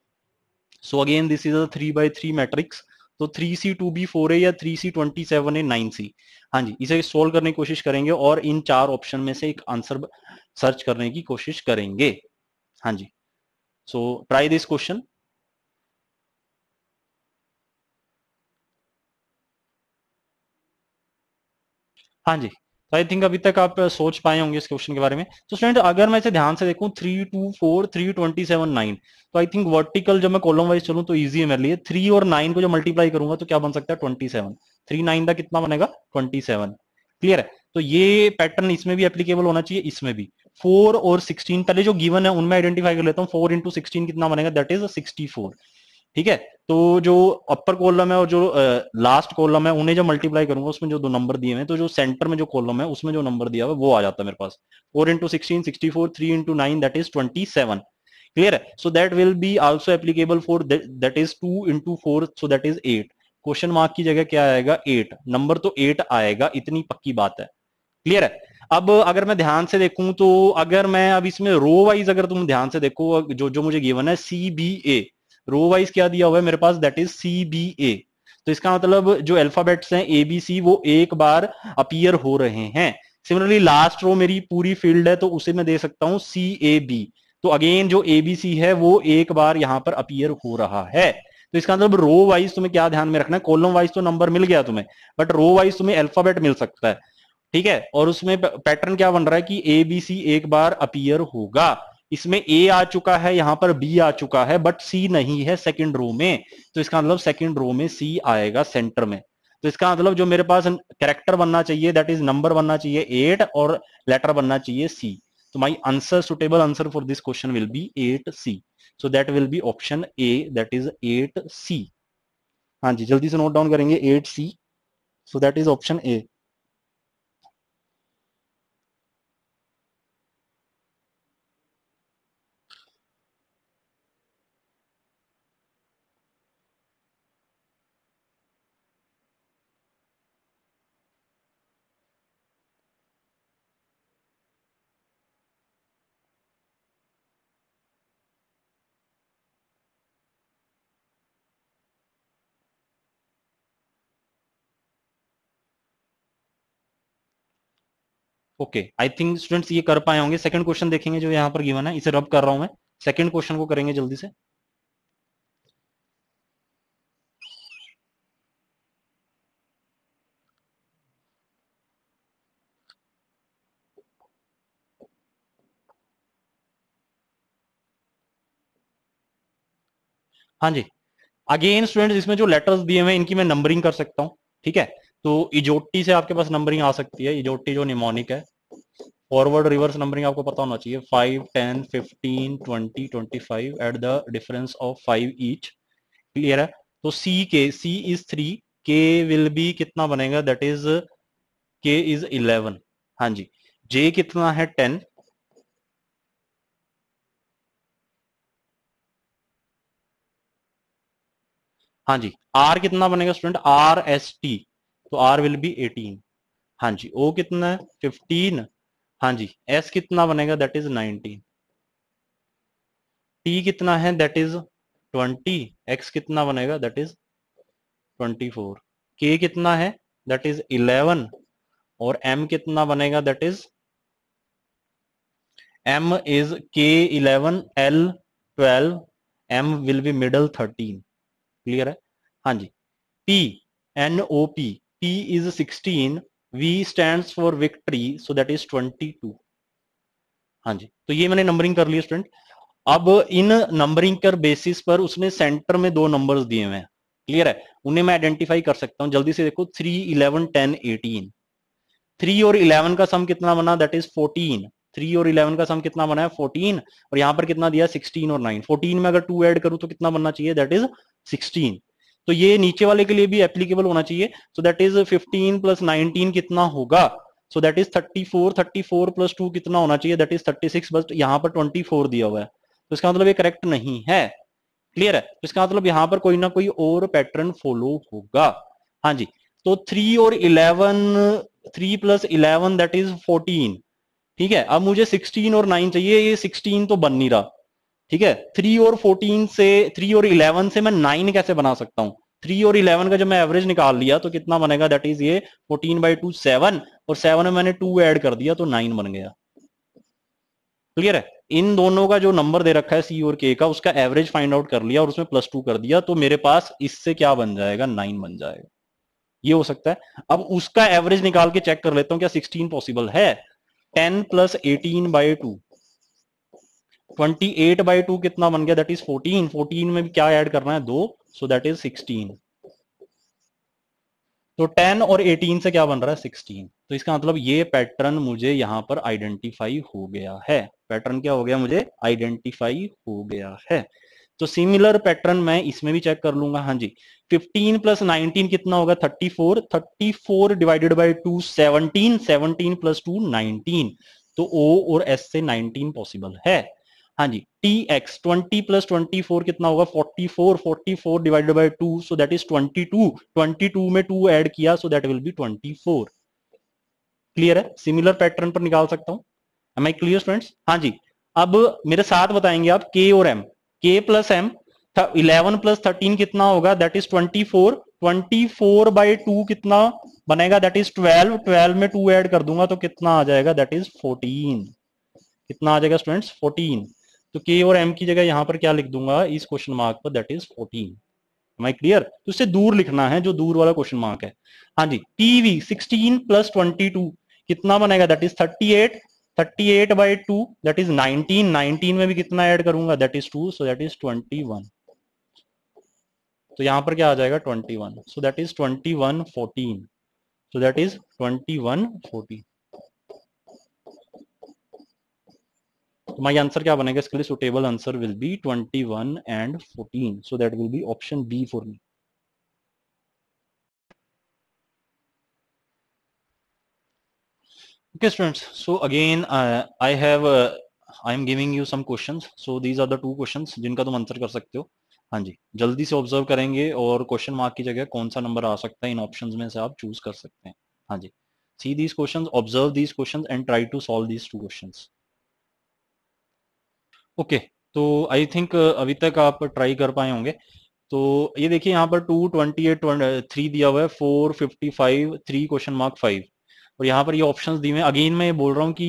so again this is a three by three matrix तो बी फोर है या थ्री सी ट्वेंटी सेवन है नाइन सी हाँ जी इसे सोल्व करने की कोशिश करेंगे और इन चार ऑप्शन में से एक आंसर सर्च करने की कोशिश करेंगे हाँ जी सो ट्राई दिस क्वेश्चन हाँ जी तो आई थिंक अभी तक आप सोच पाए होंगे इस क्वेश्चन के बारे में तो स्टूडेंट अगर मैं इसे ध्यान से देखूं three two four three twenty seven nine तो आई थिंक वर्टिकल जब मैं कॉलम वाइज चलूं तो इजी है मेरे लिए थ्री और नाइन को जो मल्टीप्लाई करूंगा तो क्या बन सकता है ट्वेंटी सेवन थ्री नाइन का कितना बनेगा ट्वेंटी सेवन क्लियर है तो ये पैटर्न इसमें भी एप्लीकेबल होना चाहिए इसमें भी फोर और सिक्सटीन पहले जो गिवन है उनमें आइडेंटिफाई कर लेता हूँ फोर इंटू सिक्सटीन कितना बनेगा दैट इज सिक्सटी फोर ठीक है तो जो अपर कॉलम है और जो लास्ट कॉलम है उन्हें जो मल्टीप्लाई करूंगा उसमें जो दो नंबर दिए हैं तो जो सेंटर में जो कॉलम है उसमें जो नंबर दिया हुआ वो आ जाता है मेरे पास four into sixteen sixty four three into nine that is twenty seven clear है so that will be also applicable for that is two into four so that is eight question mark की जगह क्या आएगा eight number तो eight आएगा इतनी पक्की बात है क्लियर है अब अगर मैं ध्यान से देखूं तो अगर मैं अब इसमें रो वाइज अगर तुम ध्यान से देखो जो जो मुझे गिवन है सी बी ए रो वाइज क्या दिया हुआ है मेरे पास that is C B A तो इसका मतलब जो अल्फाबेट्स हैं ए बी सी वो एक बार अपियर हो रहे हैं सिमिलरली लास्ट रो मेरी पूरी फील्ड है तो उसे मैं दे सकता हूं सी ए बी तो अगेन जो ए बी सी है वो एक बार यहां पर अपियर हो रहा है तो इसका मतलब रो वाइज तुम्हें क्या ध्यान में रखना है कॉलम वाइज तो नंबर मिल गया तुम्हें बट रो वाइज तुम्हें अल्फाबेट मिल सकता है ठीक है और उसमें पैटर्न क्या बन रहा है कि ए बी सी एक बार अपीयर होगा इसमें ए आ चुका है यहां पर बी आ चुका है बट सी नहीं है सेकंड रो में तो इसका मतलब सेकंड रो में सी आएगा सेंटर में तो इसका मतलब जो मेरे पास कैरेक्टर बनना चाहिए दैट इज नंबर बनना चाहिए एट और लेटर बनना चाहिए सी तो my answer suitable answer for this question will be eight C so that will be option A that is eight C हाँ जी जल्दी से नोट डाउन करेंगे eight C so that is option A okay I think students ये कर पाए होंगे second question देखेंगे जो यहाँ पर गिवन है इसे रब कर रहा हूं मैं सेकंड क्वेश्चन को करेंगे जल्दी से हाँ जी अगेन स्टूडेंट्स इसमें जो लेटर्स दिए हुए इनकी मैं नंबरिंग कर सकता हूँ ठीक है तो इजोटी से आपके पास नंबरिंग आ सकती है इजोटी जो निमोनिक है फॉरवर्ड रिवर्स नंबरिंग आपको पता होना चाहिए five ten fifteen twenty twenty five at the difference of five each clear है तो C K C is three K will be कितना बनेगा that is K is eleven हाँ जी जे कितना है टेन हाँ जी आर कितना बनेगा स्टूडेंट आर एस टी तो आर विल बी एटीन हाँ जी ओ कितना है फिफ्टीन हाँ जी एस कितना बनेगा दैट इज नाइनटीन टी कितना है दैट इज ट्वेंटी एक्स कितना बनेगा that is twenty four K कितना है दैट इज इलेवन और एम कितना बनेगा that is M is K eleven L twelve M will be middle thirteen clear है हाँ जी P N O P P is 16, V stands for victory, so that is 22. हाँ जी तो ये मैंने नंबरिंग कर लिया स्टूडेंट अब इन नंबरिंग कर बेसिस पर उसने सेंटर में दो नंबर्स दिए हुए हैं क्लियर है उन्हें मैं आइडेंटिफाई कर सकता हूं जल्दी से देखो three eleven ten eighteen three और इलेवन का सम कितना बना दैट इज फोर्टीन थ्री और इलेवन का सम कितना बना है फोर्टीन और यहां पर कितना दिया सिक्सटीन और नाइन फोर्टीन में अगर टू एड करूं तो कितना बनना चाहिए दैट इज सिक्सटीन तो ये नीचे वाले के लिए भी एप्लीकेबल होना चाहिए सो दैट इज 15 प्लस 19 कितना होगा सो दैट इज 34 34 प्लस 2 कितना होना चाहिए दैट इज 36 बस यहाँ पर 24 दिया हुआ है तो इसका मतलब ये करेक्ट नहीं है क्लियर है तो इसका मतलब यहाँ पर कोई ना कोई और पैटर्न फॉलो होगा हाँ जी तो थ्री और eleven three plus eleven that is fourteen ठीक है अब मुझे सिक्सटीन और नाइन चाहिए ये सिक्सटीन तो बन नहीं रहा ठीक है थ्री और फोर्टीन से थ्री और इलेवन से मैं नाइन कैसे बना सकता हूँ थ्री और इलेवन का जब मैं एवरेज निकाल लिया तो कितना बनेगा दैट इज ये फोर्टीन बाई टू सेवन और सेवन में मैंने टू एड कर दिया तो नाइन बन गया क्लियर है इन दोनों का जो नंबर दे रखा है सी और के का उसका एवरेज फाइंड आउट कर लिया और उसमें प्लस टू कर दिया तो मेरे पास इससे क्या बन जाएगा नाइन बन जाएगा ये हो सकता है अब उसका एवरेज निकाल के चेक कर लेता हूं क्या सिक्सटीन पॉसिबल है ten plus eighteen by two twenty eight by two कितना बन गया दैट इज फोर्टीन फोर्टीन में भी क्या ऐड करना है दो सो दैट इज सिक्सटीन तो टेन और एटीन से क्या बन रहा है सिक्सटीन तो इसका मतलब ये पैटर्न मुझे यहां पर आइडेंटिफाई हो गया है पैटर्न क्या हो गया मुझे आइडेंटिफाई हो गया है तो सिमिलर पैटर्न मैं इसमें भी चेक कर लूंगा हाँ जी 15 प्लस 19 कितना होगा 34 34 डिवाइडेड बाय 2 17 17 प्लस 2 19 तो ओ और एस से 19 पॉसिबल है हाँ जी T X twenty plus twenty four कितना होगा forty four forty four divided by two so that is twenty two twenty two में टू एड किया so that will be twenty four clear है similar pattern पर निकाल सकता हूं M I clear students हाँ जी अब मेरे साथ बताएंगे आप के और M K plus M eleven plus thirteen कितना होगा that is twenty four twenty four by two कितना बनेगा दैट इज ट्वेल्व ट्वेल्व में टू एड कर दूंगा तो कितना आ जाएगा दैट इज फोर्टीन कितना आ जाएगा स्टूडेंट्स फोर्टीन तो के और एम की जगह यहां पर क्या लिख दूंगा इस क्वेश्चन मार्क पर that is fourteen my clear तो इससे दूर लिखना है जो दूर वाला क्वेश्चन मार्क है हाँ जी TV sixteen plus twenty two कितना बनेगा that is thirty eight thirty eight by two that is nineteen nineteen में भी कितना एड करूंगा that is two so that is twenty one तो यहां पर क्या आ जाएगा twenty one so that is twenty one fourteen so that is twenty one fourteen तो माई आंसर क्या बनेगा इसके लिए suitable answer will be 21 and 14 so that will be option B for me okay students so again uh, i have uh, i am giving you some questions so these are the two questions जिनका तुम answer कर सकते हो हाँ जी जल्दी से observe करेंगे और क्वेश्चन मार्क की जगह कौन सा नंबर आ सकता है इन ऑप्शंस में से आप चूज कर सकते हैं हाँ जी see these questions observe these questions and try to solve these two questions okay तो आई थिंक अभी तक आप ट्राई कर पाए होंगे तो ये देखिए यहाँ पर टू ट्वेंटी एट थ्री दिया हुआ है four fifty five three question mark five और यहाँ पर ये ऑप्शन दिए हुए अगेन मैं ये बोल रहा हूँ कि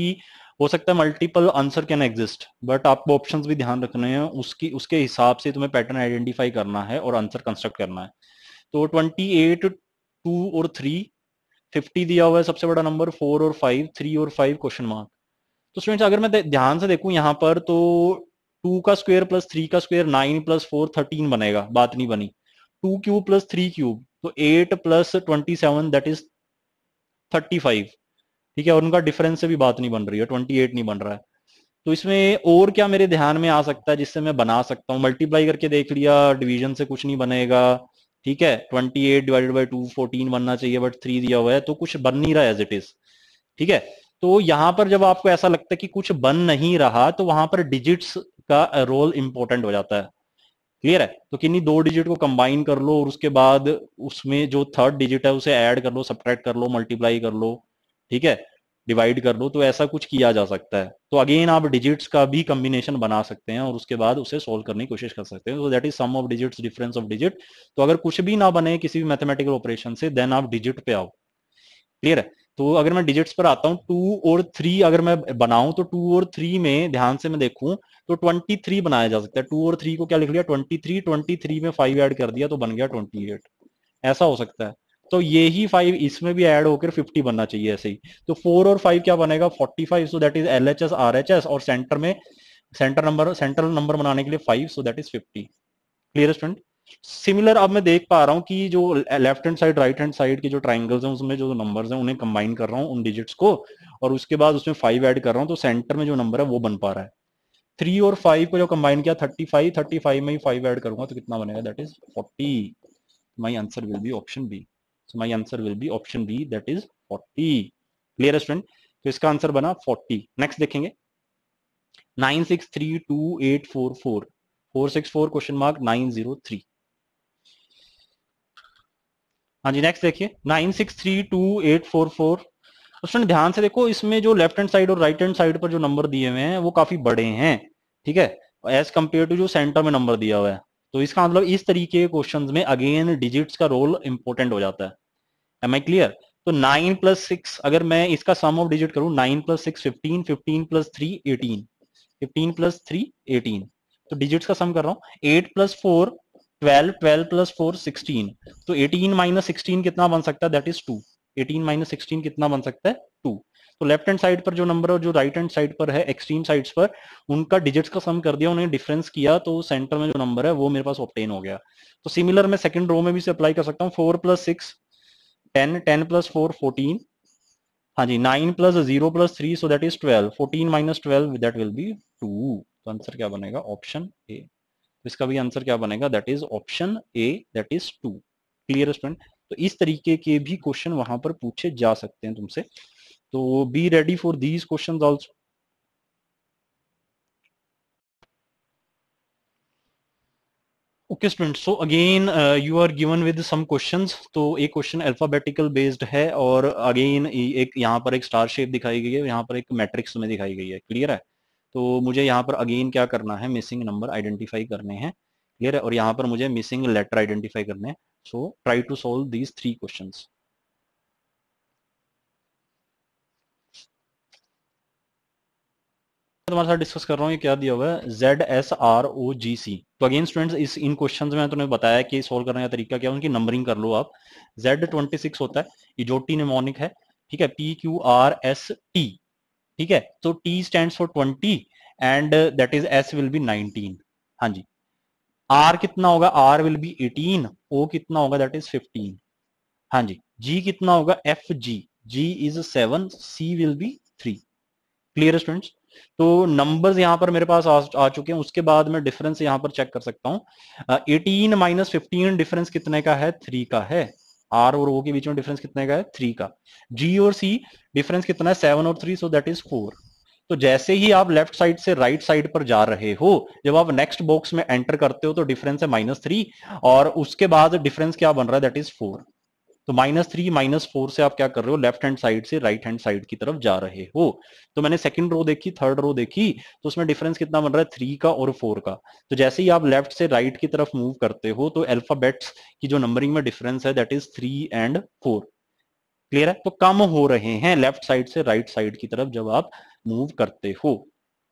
हो सकता है multiple answer can exist but आपको ऑप्शंस भी ध्यान रखने हैं उसकी उसके हिसाब से तुम्हें पैटर्न आइडेंटिफाई करना है और आंसर कंस्ट्रक्ट करना है तो ट्वेंटी एट टू और थ्री फिफ्टी दिया हुआ है सबसे बड़ा नंबर फोर और फाइव थ्री और फाइव क्वेश्चन मार्क तो स्टूडेंट्स अगर मैं ध्यान से देखूं यहां पर तो टू का स्क्वायर प्लस थ्री का square nine plus four thirteen बनेगा बात नहीं बनी two cube plus three cube तो eight plus twenty seven that is thirty five ठीक है और उनका डिफरेंस से भी बात नहीं बन रही है ट्वेंटी एट नहीं बन रहा है तो इसमें और क्या मेरे ध्यान में आ सकता है जिससे मैं बना सकता हूँ मल्टीप्लाई करके देख लिया डिवीजन से कुछ नहीं बनेगा ठीक है twenty eight divided by two fourteen बनना चाहिए बट थ्री दिया हुआ है तो कुछ बन नहीं रहा है एज इट इज ठीक है तो यहाँ पर जब आपको ऐसा लगता है कि कुछ बन नहीं रहा तो वहां पर डिजिट्स का रोल इंपॉर्टेंट हो जाता है क्लियर है तो किन्नी दो डिजिट को कंबाइन कर लो और उसके बाद उसमें जो थर्ड डिजिट है उसे ऐड कर लो सब्ट्रैक्ट कर लो मल्टीप्लाई कर लो ठीक है डिवाइड कर लो तो ऐसा कुछ किया जा सकता है तो अगेन आप डिजिट्स का भी कम्बिनेशन बना सकते हैं और उसके बाद उसे सोल्व करने की कोशिश कर सकते हैं तो that is sum of digits difference of digit तो अगर कुछ भी ना बने किसी भी मैथमेटिकल ऑपरेशन से देन आप डिजिट पे आओ क्लियर है तो अगर मैं डिजिट्स पर आता हूँ टू और थ्री अगर मैं बनाऊं तो टू और थ्री में ध्यान से मैं देखूं तो ट्वेंटी थ्री बनाया जा सकता है टू और थ्री को क्या लिख लिया ट्वेंटी थ्री ट्वेंटी थ्री में फाइव ऐड कर दिया तो बन गया ट्वेंटी एट ऐसा हो सकता है तो ये ही फाइव इसमें भी ऐड होकर फिफ्टी बनना चाहिए ऐसे ही तो फोर और फाइव क्या बनेगा forty five so that is L H S R H S और सेंटर में सेंटर नंबर सेंट्रल नंबर बनाने के लिए five so that is fifty clear student similar अब मैं देख पा रहा हूँ कि जो left hand side right hand side के जो ट्राइंगल्स हैं उसमें जो नंबर्स हैं उन्हें कंबाइन कर रहा हूँ उन डिजिट्स को और उसके बाद उसमें फाइव ऐड कर रहा हूँ तो सेंटर में जो नंबर है वो बन पा रहा है थ्री और फाइव को जो कंबाइन किया थर्टी फाइव थर्टी फाइव में ही फाइव एड करूंगा तो कितना बनेगा that is forty my answer will be option B so my answer will be option B that is forty clear student तो इसका आंसर बना फोर्टी नेक्स्ट देखेंगे nine six three two eight four four four six four question mark nine zero three हाँ जी next देखिए nine six three two eight four four student ध्यान से देखो इसमें जो लेफ्ट हैंड साइड और राइट हैंड साइड पर जो नंबर दिए हुए हैं वो काफी बड़े हैं ठीक है एज कम्पेयर टू जो सेंटर में नंबर दिया हुआ है तो इसका मतलब इस तरीके के क्वेश्चन में अगेन डिजिट्स का रोल इंपॉर्टेंट हो जाता है एम आई क्लियर तो नाइन प्लस सिक्स अगर मैं इसका सम ऑफ डिजिट करूं nine plus six fifteen fifteen plus three eighteen fifteen plus three eighteen तो डिजिट्स का सम कर रहा हूं eight plus four twelve twelve plus four sixteen तो एटीन माइनस सिक्सटीन कितना बन सकता है that is two eighteen minus sixteen कितना बन सकता है टू तो लेफ्ट हैंड साइड पर जो नंबर है जो राइट हैंड साइड पर है एक्सट्रीम साइड्स पर उनका डिजिट्स का सम कर दिया उन्हें डिफरेंस किया तो सेंटर में जो नंबर है वो मेरे पास ऑप्टेन हो गया तो सिमिलर मैं सेकंड रो में भी इसे अप्लाई कर सकता हूँ four plus six ten ten plus four fourteen हाँ जी nine plus zero plus three so that is twelve fourteen minus twelve that will be two तो आंसर क्या बनेगा ऑप्शन ए तो इसका भी आंसर क्या बनेगा that is option A that is two clear student तो इस तरीके के भी क्वेश्चन वहां पर पूछे जा सकते हैं तुमसे तो be ready for these question also okay student so again you are given with some questions तो एक क्वेश्चन अल्फाबेटिकल बेस्ड है और अगेन e, एक यहाँ पर एक स्टार शेप दिखाई गई है यहाँ पर एक मैट्रिक्स में दिखाई गई है क्लियर है तो मुझे यहाँ पर अगेन क्या करना है मिसिंग नंबर आइडेंटिफाई करने हैं क्लियर है और यहाँ पर मुझे मिसिंग लेटर आइडेंटिफाई करने हैं so try to solve these three question तुम्हारे साथ डिस्कस कर रहा हूँ क्या दिया हुआ है Z S R O G C तो अगेन स्टूडेंट्स इस इन क्वेश्चन में तुमने बताया कि सोल्व करने का तरीका क्या है उनकी नंबरिंग कर लो आप जेड ट्वेंटी सिक्स होता है इजोटी निमोनिक है ठीक है P Q R S T ठीक है तो T stand for twenty and that is S will be nineteen हाँ जी आर कितना होगा R will be eighteen O कितना होगा दैट इज फिफ्टीन हाँ जी जी कितना होगा F G G is seven C will be three clear students तो नंबर्स यहां पर मेरे पास आ, आ चुके हैं उसके बाद मैं डिफरेंस यहां पर चेक कर सकता हूं एटीन माइनस फिफ्टीन डिफरेंस कितने का है थ्री का है आर और ओ के बीच में डिफरेंस कितने का है थ्री का जी और सी डिफरेंस कितना है सेवन और three so that is four तो जैसे ही आप लेफ्ट साइड से राइट right साइड पर जा रहे हो जब आप नेक्स्ट बॉक्स में एंटर करते हो तो डिफरेंस है माइनस थ्री और उसके बाद डिफरेंस क्या बन रहा है दैट इज फोर तो माइनस थ्री माइनस फोर से आप क्या कर रहे हो लेफ्ट हैंड साइड से राइट हैंड साइड की तरफ जा रहे हो तो मैंने सेकंड रो देखी थर्ड रो देखी तो उसमें डिफरेंस कितना बन रहा है थ्री का और फोर का तो जैसे ही आप लेफ्ट से राइट की तरफ मूव करते हो तो एल्फाबेट्स की जो नंबरिंग में डिफरेंस है that is three and four clear है तो कम हो रहे हैं लेफ्ट साइड से राइट साइड की तरफ जब आप मूव करते हो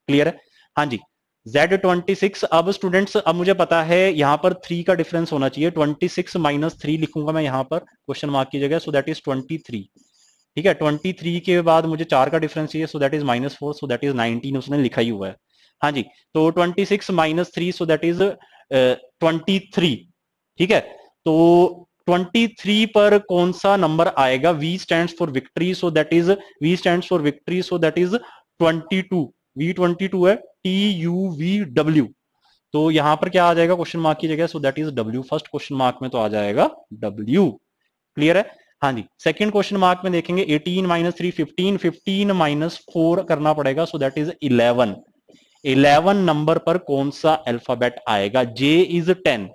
क्लियर है हाँ जी Z26 अब स्टूडेंट्स अब मुझे पता है यहां पर थ्री का डिफरेंस होना चाहिए ट्वेंटी सिक्स माइनस थ्री लिखूंगा मैं यहाँ पर क्वेश्चन मार्क की जगह so that is twenty three ठीक है ट्वेंटी थ्री के बाद मुझे चार का डिफरेंस चाहिए so that is minus four so that is nineteen उसने लिखा ही हुआ है हाँ जी तो twenty six minus three so that is twenty three ठीक है तो ट्वेंटी थ्री पर कौन सा नंबर आएगा V stand for victory so that is V stand for victory so that is twenty two V twenty two है T U V W तो यहां पर क्या आ जाएगा क्वेश्चन मार्क की जगह so that is W first question mark में तो आ जाएगा डब्ल्यू क्लियर है हाँ जी सेकंड क्वेश्चन मार्क में देखेंगे 18 minus three fifteen fifteen minus four करना पड़ेगा सो दैट इज 11 11 नंबर पर कौन सा अल्फाबेट आएगा J is 10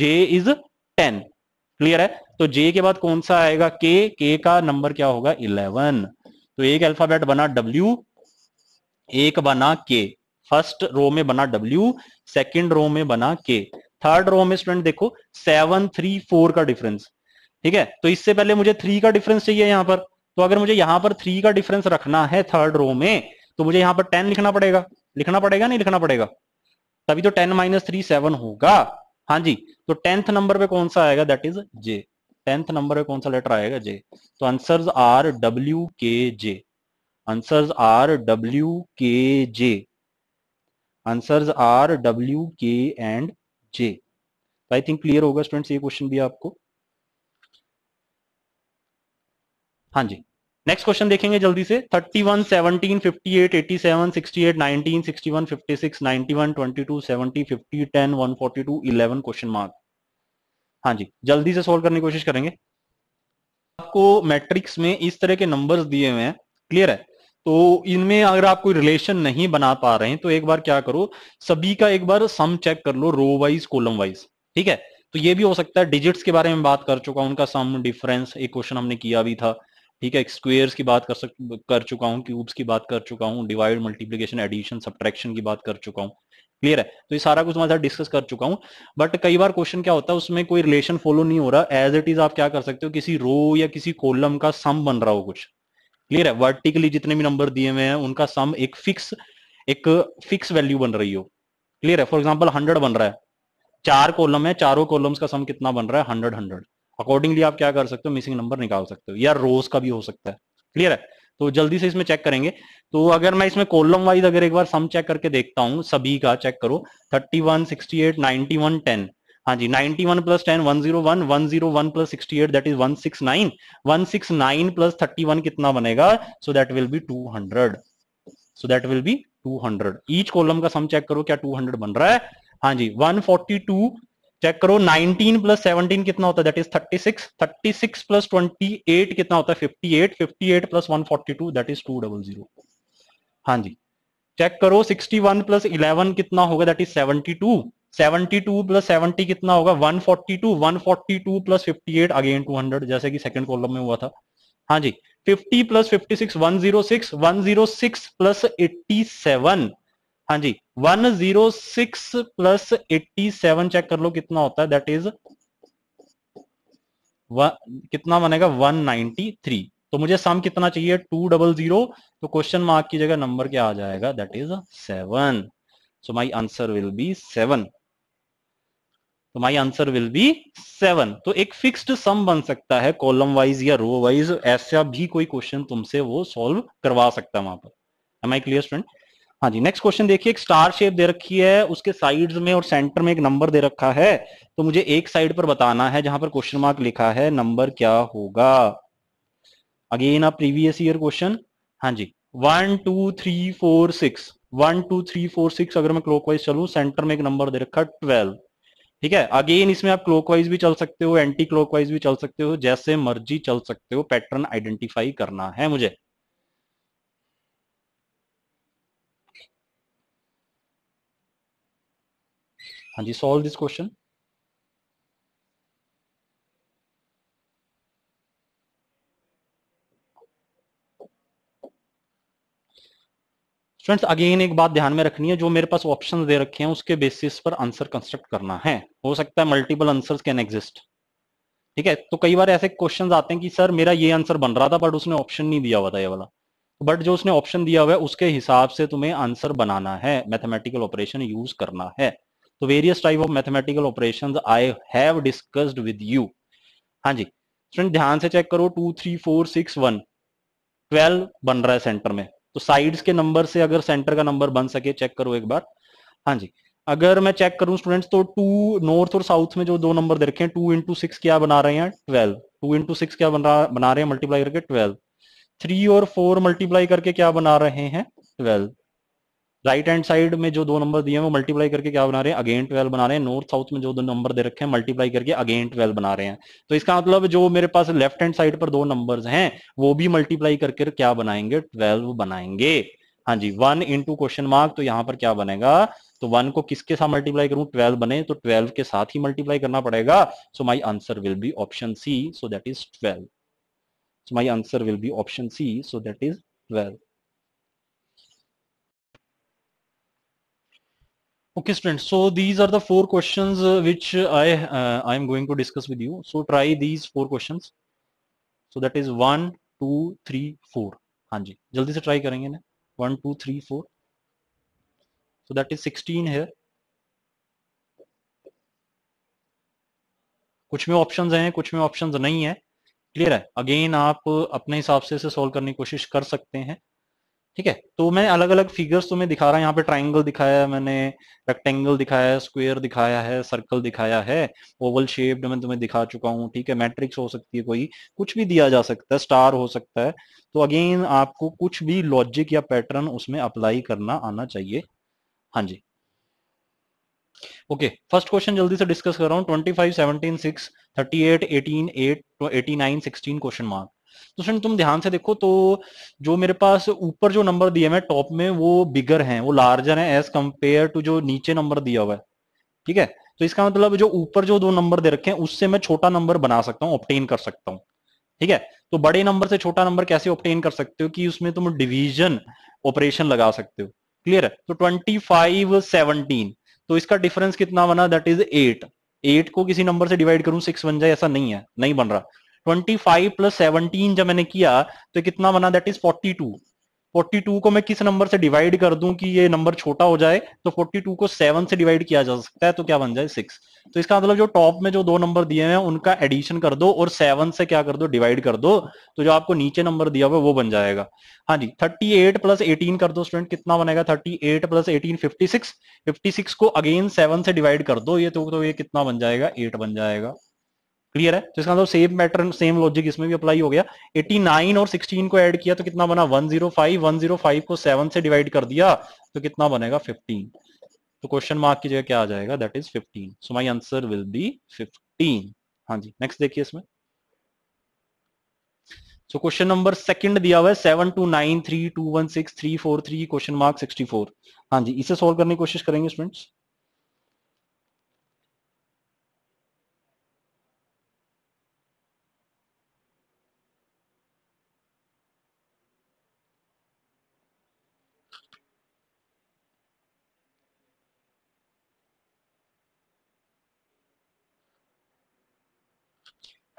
J is 10 clear है तो जे के बाद कौन सा आएगा के के का नंबर क्या होगा 11 तो एक अल्फाबेट बना डब्ल्यू एक बना के फर्स्ट रो में बना डब्ल्यू सेकेंड रो में बना के थर्ड रो में स्टूडेंट देखो सेवन थ्री फोर का डिफरेंस ठीक है तो इससे पहले मुझे थ्री का डिफरेंस चाहिए यहां पर तो अगर मुझे यहां पर थ्री का डिफरेंस रखना है थर्ड रो में तो मुझे यहां पर टेन लिखना पड़ेगा लिखना पड़ेगा नहीं लिखना पड़ेगा तभी तो टेन माइनस थ्री सेवन होगा हाँ जी तो टेंथ नंबर पे कौन सा आएगा that is J tenth number पे कौन सा लेटर आएगा जे तो answer are W K J answers are W K J answers are W K and J I think clear होगा स्टूडेंट्स ये क्वेश्चन भी आपको हाँ जी नेक्स्ट क्वेश्चन देखेंगे जल्दी से 31, 17, 58, 87, 68, 19, 61, 56, 91, 22, 70, 50, क्वेश्चन मार्क हाँ जी जल्दी से सॉल्व करने की कोशिश करेंगे आपको मैट्रिक्स में इस तरह के नंबर्स दिए हुए हैं क्लियर है तो इनमें अगर आप कोई रिलेशन नहीं बना पा रहे हैं तो एक बार क्या करो सभी का एक बार सम चेक कर लो रो वाइज कोलम वाइज ठीक है तो ये भी हो सकता है डिजिट्स के बारे में बात कर चुका हूं उनका सम डिफरेंस एक क्वेश्चन हमने किया भी था ठीक है स्क्वेयर्स की बात कर सक कर चुका हूँ क्यूब्स की बात कर चुका हूँ डिवाइड मल्टीप्लीकेशन एडिशन सब्ट्रैक्शन की बात कर चुका हूँ क्लियर है तो ये सारा कुछ मैं डिस्कस कर चुका हूँ बट कई बार क्वेश्चन क्या होता है उसमें कोई रिलेशन फॉलो नहीं हो रहा एज इट इज आप क्या कर सकते हो किसी रो या किसी कोलम का सम बन रहा हो कुछ क्लियर है वर्टिकली जितने भी नंबर दिए हुए हैं उनका सम एक फिक्स एक फिक्स वैल्यू बन रही हो क्लियर है फॉर एग्जाम्पल हंड्रेड बन रहा है चार कॉलम है चारों कॉलम्स का सम कितना बन रहा है हंड्रेड हंड्रेड अकॉर्डिंगली आप क्या कर सकते हो मिसिंग नंबर निकाल सकते हो या रोज का भी हो सकता है क्लियर है तो जल्दी से इसमें चेक करेंगे तो अगर मैं इसमें कॉलम वाइज अगर एक बार सम चेक करके देखता हूं सभी का चेक करो thirty one sixty eight ninety one ten हाँ जी 91 one plus ten one zero one one zero one plus sixty eight that is one six nine one six nine plus thirty one कितना बनेगा so that will be two hundred so that will be two hundred each column का sum check करो क्या two hundred बन रहा है हाँ जी वन फोर्टी टू चेक करो 19 प्लस 17 कितना होता है दैट इज 36 36 प्लस 28 कितना होता है 58 58 प्लस 142 दैट इज 200 हाँ जी चेक करो 61 प्लस 11 कितना होगा that is 72 seventy two plus seventy कितना होगा one forty two one forty two plus fifty eight again two hundred जैसे कि सेकंड कॉलम में हुआ था हाँ जी fifty plus fifty six one zero six one zero six plus eighty seven हाँ जी one zero six plus eighty seven check कर लो कितना होता है दैट इज कितना बनेगा वन नाइनटी थ्री तो मुझे सम कितना चाहिए टू डबल जीरो तो क्वेश्चन मार्क की जगह नंबर क्या आ जाएगा that is seven So my answer will be seven तो my answer will be seven तो एक फिक्स्ड सम बन सकता है कॉलम वाइज या रो वाइज ऐसा भी कोई क्वेश्चन तुमसे वो सॉल्व करवा सकता है वहां पर एम आई क्लियर स्टूडेंट हाँ जी नेक्स्ट क्वेश्चन देखिए एक स्टार शेप दे रखी है उसके साइड्स में और सेंटर में एक नंबर दे रखा है तो मुझे एक साइड पर बताना है जहां पर क्वेश्चन मार्क लिखा है नंबर क्या होगा अगेन आप प्रीवियस ईयर क्वेश्चन हाँ जी one two three four six one two three four six अगर मैं क्लॉकवाइज चलू सेंटर में एक नंबर दे रखा ट्वेल्व ठीक है अगेन इसमें आप क्लॉकवाइज भी चल सकते हो एंटी क्लॉकवाइज भी चल सकते हो जैसे मर्जी चल सकते हो पैटर्न आइडेंटिफाई करना है मुझे हाँ जी solve this question friends again एक बात ध्यान में रखनी है जो मेरे पास ऑप्शन दे रखे हैं उसके बेसिस पर आंसर कंस्ट्रक्ट करना है हो सकता है मल्टीपल आंसर कैन एग्जिस्ट ठीक है तो कई बार ऐसे क्वेश्चन आते हैं कि सर मेरा ये आंसर बन रहा था बट उसने ऑप्शन नहीं दिया हुआ था ये वाला बट जो उसने ऑप्शन दिया हुआ है उसके हिसाब से तुम्हें आंसर बनाना है मैथमेटिकल ऑपरेशन यूज करना है तो various type of mathematical operation I have discussed with you हाँ जी फ्रेंड ध्यान से चेक करो two three four six one twelve बन रहा है सेंटर में तो साइड्स के नंबर से अगर सेंटर का नंबर बन सके चेक करो एक बार हाँ जी अगर मैं चेक करूं स्टूडेंट्स तो टू नॉर्थ और साउथ में जो दो नंबर देखे हैं टू इंटू सिक्स क्या बना रहे हैं ट्वेल्व टू इंटू सिक्स क्या बना बना रहे हैं मल्टीप्लाई करके ट्वेल्व थ्री और फोर मल्टीप्लाई करके क्या बना रहे हैं ट्वेल्व राइट हैंड साइड में जो दो नंबर दिए हैं वो मल्टीप्लाई करके क्या बना रहे हैं अगेन ट्वेल्व बना रहे हैं नॉर्थ साउथ में जो दो नंबर दे रखे हैं मल्टीप्लाई करके अगेन ट्वेल्व बना रहे हैं तो इसका मतलब जो मेरे पास लेफ्ट हैंड साइड पर दो नंबर हैं वो भी मल्टीप्लाई करके क्या बनाएंगे ट्वेल्व बनाएंगे हाँ जी वन इंटू क्वेश्चन मार्क तो यहाँ पर क्या बनेगा तो वन को किसके साथ मल्टीप्लाई करूं ट्वेल्व बने तो ट्वेल्व के साथ ही मल्टीप्लाई करना पड़ेगा so my answer will be option C so that is twelve so my answer will be option C so that is twelve Okay students, so these are the four questions uh, which I uh, I am going to discuss with you. So try these four questions. So that is 1 2 3 4 haan ji jaldi se try karenge na 1 2 3 4 So that is 16 here. कुछ में options हैं कुछ में options नहीं है clear है again आप अपने हिसाब से इसे सॉल्व करने की कोशिश कर सकते हैं ठीक है तो मैं अलग अलग फिगर्स तुम्हें दिखा रहा हूं यहाँ पे ट्राइंगल दिखाया है मैंने रेक्टेंगल दिखाया है स्क्वेयर दिखाया है सर्कल दिखाया है ओवल शेप्ड मैं तुम्हें दिखा चुका हूँ ठीक है मैट्रिक्स हो सकती है कोई कुछ भी दिया जा सकता है स्टार हो सकता है तो अगेन आपको कुछ भी लॉजिक या पैटर्न उसमें अप्लाई करना आना चाहिए हाँ जी ओके फर्स्ट क्वेश्चन जल्दी से डिस्कस कर रहा हूँ twenty five seventeen six thirty eight eighteen eight eighty nine sixteen question mark तो फ्रेंड तुम ध्यान से देखो तो जो मेरे पास ऊपर जो नंबर दिए हुए टॉप में वो बिगर है वो लार्जर है एज कम्पेयर टू जो नीचे नंबर दिया हुआ है ठीक है तो इसका मतलब जो ऊपर जो दो नंबर दे रखे हैं उससे मैं छोटा नंबर बना सकता हूँ ऑप्टेन कर सकता हूँ ठीक है तो बड़े नंबर से छोटा नंबर कैसे ऑप्टेन कर सकते हो कि उसमें तुम डिवीजन ऑपरेशन लगा सकते हो क्लियर है तो ट्वेंटी फाइव सेवनटीन तो इसका डिफरेंस कितना बना दैट इज एट एट को किसी नंबर से डिवाइड करूं सिक्स बन जाए ऐसा नहीं है नहीं बन रहा ट्वेंटी फाइव प्लस सेवनटीन जब मैंने किया तो कितना बना that is forty two forty two को मैं किस नंबर से डिवाइड कर दूं कि ये नंबर छोटा हो जाए तो फोर्टी टू को सेवन से डिवाइड किया जा सकता है तो क्या बन जाए सिक्स तो इसका मतलब जो टॉप में जो दो नंबर दिए हैं उनका एडिशन कर दो और सेवन से क्या कर दो डिवाइड कर दो तो जो आपको नीचे नंबर दिया हुआ वो बन जाएगा हाँ जी थर्टी एट प्लस एटीन कर दो स्टूडेंट कितना बनेगा thirty eight plus eighteen fifty six fifty six को अगेन सेवन से डिवाइड कर दो ये तो, तो ये कितना बन जाएगा एट बन जाएगा क्लियर है तो इसका मतलब सेम पैटर्न सेम लॉजिक इसमें भी अप्लाई हो गया 89 और 16 को ऐड किया तो कितना बना 105 105 को 7 से डिवाइड कर दिया तो कितना बनेगा 15 तो क्वेश्चन मार्क की जगह क्या आ जाएगा that is 15 so my answer will be 15 हाँ जी नेक्स्ट देखिए इसमें सो क्वेश्चन नंबर सेकंड दिया हुआ है seven two nine three two one six three four three question mark sixty four हाँ जी इसे सॉल्व करने की कोशिश करेंगे स्टूडेंट्स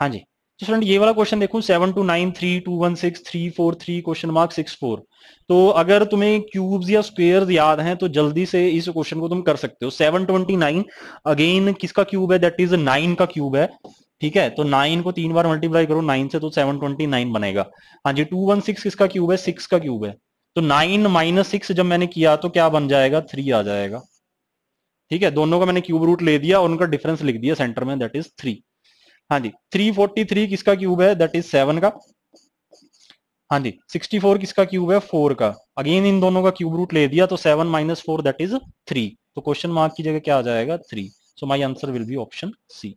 हाँ जी तो स्टूडेंट ये वाला क्वेश्चन देखो seven two nine three two one six three four three question mark six four तो अगर तुम्हें क्यूब्स या स्क्वेयर याद हैं तो जल्दी से इस क्वेश्चन को तुम कर सकते हो सेवन ट्वेंटी नाइन अगेन किसका क्यूब है दैट इज नाइन का क्यूब है ठीक है तो नाइन को तीन बार मल्टीप्लाई करो नाइन से तो सेवन ट्वेंटी नाइन बनेगा हाँ जी टू वन सिक्स किसका क्यूब है सिक्स का क्यूब है तो नाइन माइनस सिक्स जब मैंने किया तो क्या बन जाएगा थ्री आ जाएगा ठीक है दोनों का मैंने क्यूब रूट ले दिया और उनका डिफरेंस लिख दिया सेंटर में दैट इज थ्री हाँ जी 343 किसका क्यूब है दैट इज सेवन का हाँ जी 64 किसका क्यूब है फोर का अगेन इन दोनों का क्यूब रूट ले दिया तो seven minus four that is three तो क्वेश्चन मार्क की जगह क्या आ जाएगा three so my answer will be option C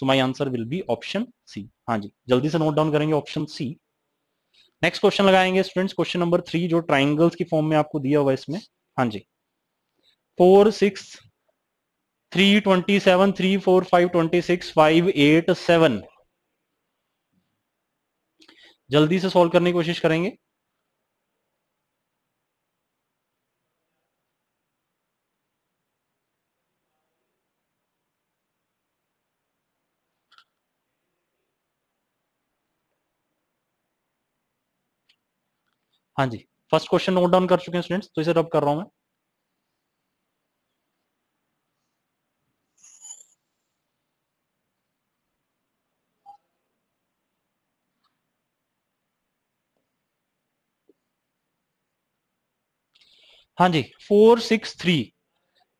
so my answer will be option C हाँ जी जल्दी से नोट डाउन करेंगे ऑप्शन सी नेक्स्ट क्वेश्चन लगाएंगे स्टूडेंट्स क्वेश्चन नंबर थ्री जो ट्राइंगल्स की फॉर्म में आपको दिया हुआ इसमें हाँ जी four six three twenty seven three four five twenty six five eight seven जल्दी से सॉल्व करने की कोशिश करेंगे हाँ जी फर्स्ट क्वेश्चन नोट डाउन कर चुके हैं स्टूडेंट्स तो इसे रब कर रहा हूं मैं हाँ जी फोर सिक्स थ्री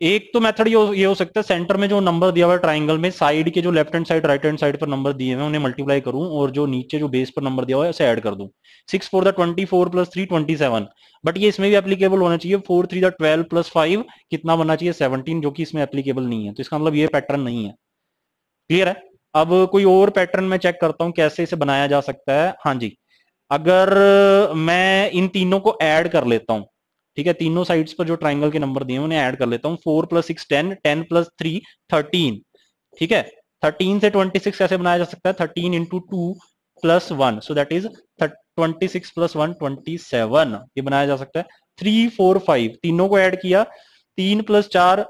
एक तो मेथड ये हो सकता है सेंटर में जो नंबर दिया हुआ है ट्राइंगल में साइड के जो left hand side right hand side पर नंबर दिए हैं उन्हें मल्टीप्लाई करूं और जो नीचे जो बेस पर नंबर दिया हुआ है उसे ऐड कर दूं six four the twenty four plus three twenty seven but ये इसमें भी एप्लीकेबल होना चाहिए four three the twelve plus five कितना बनना चाहिए सेवनटीन जो कि इसमें एप्लीकेबल नहीं है तो इसका मतलब ये पैटर्न नहीं है क्लियर है अब कोई और पैटर्न मैं चेक करता हूँ कैसे इसे बनाया जा सकता है हाँ जी अगर मैं इन तीनों को ऐड कर लेता हूँ ठीक है तीनों साइड्स पर जो ट्राइंगल के नंबर दिए उन्हें ऐड कर लेता हूँ four plus six ten ten plus three thirteen ठीक है थर्टीन से ट्वेंटी सिक्स कैसे बनाया जा सकता है thirteen into two plus one so that is twenty six plus one twenty seven ये बनाया जा सकता है थ्री फोर फाइव तीनों को ऐड किया तीन प्लस चार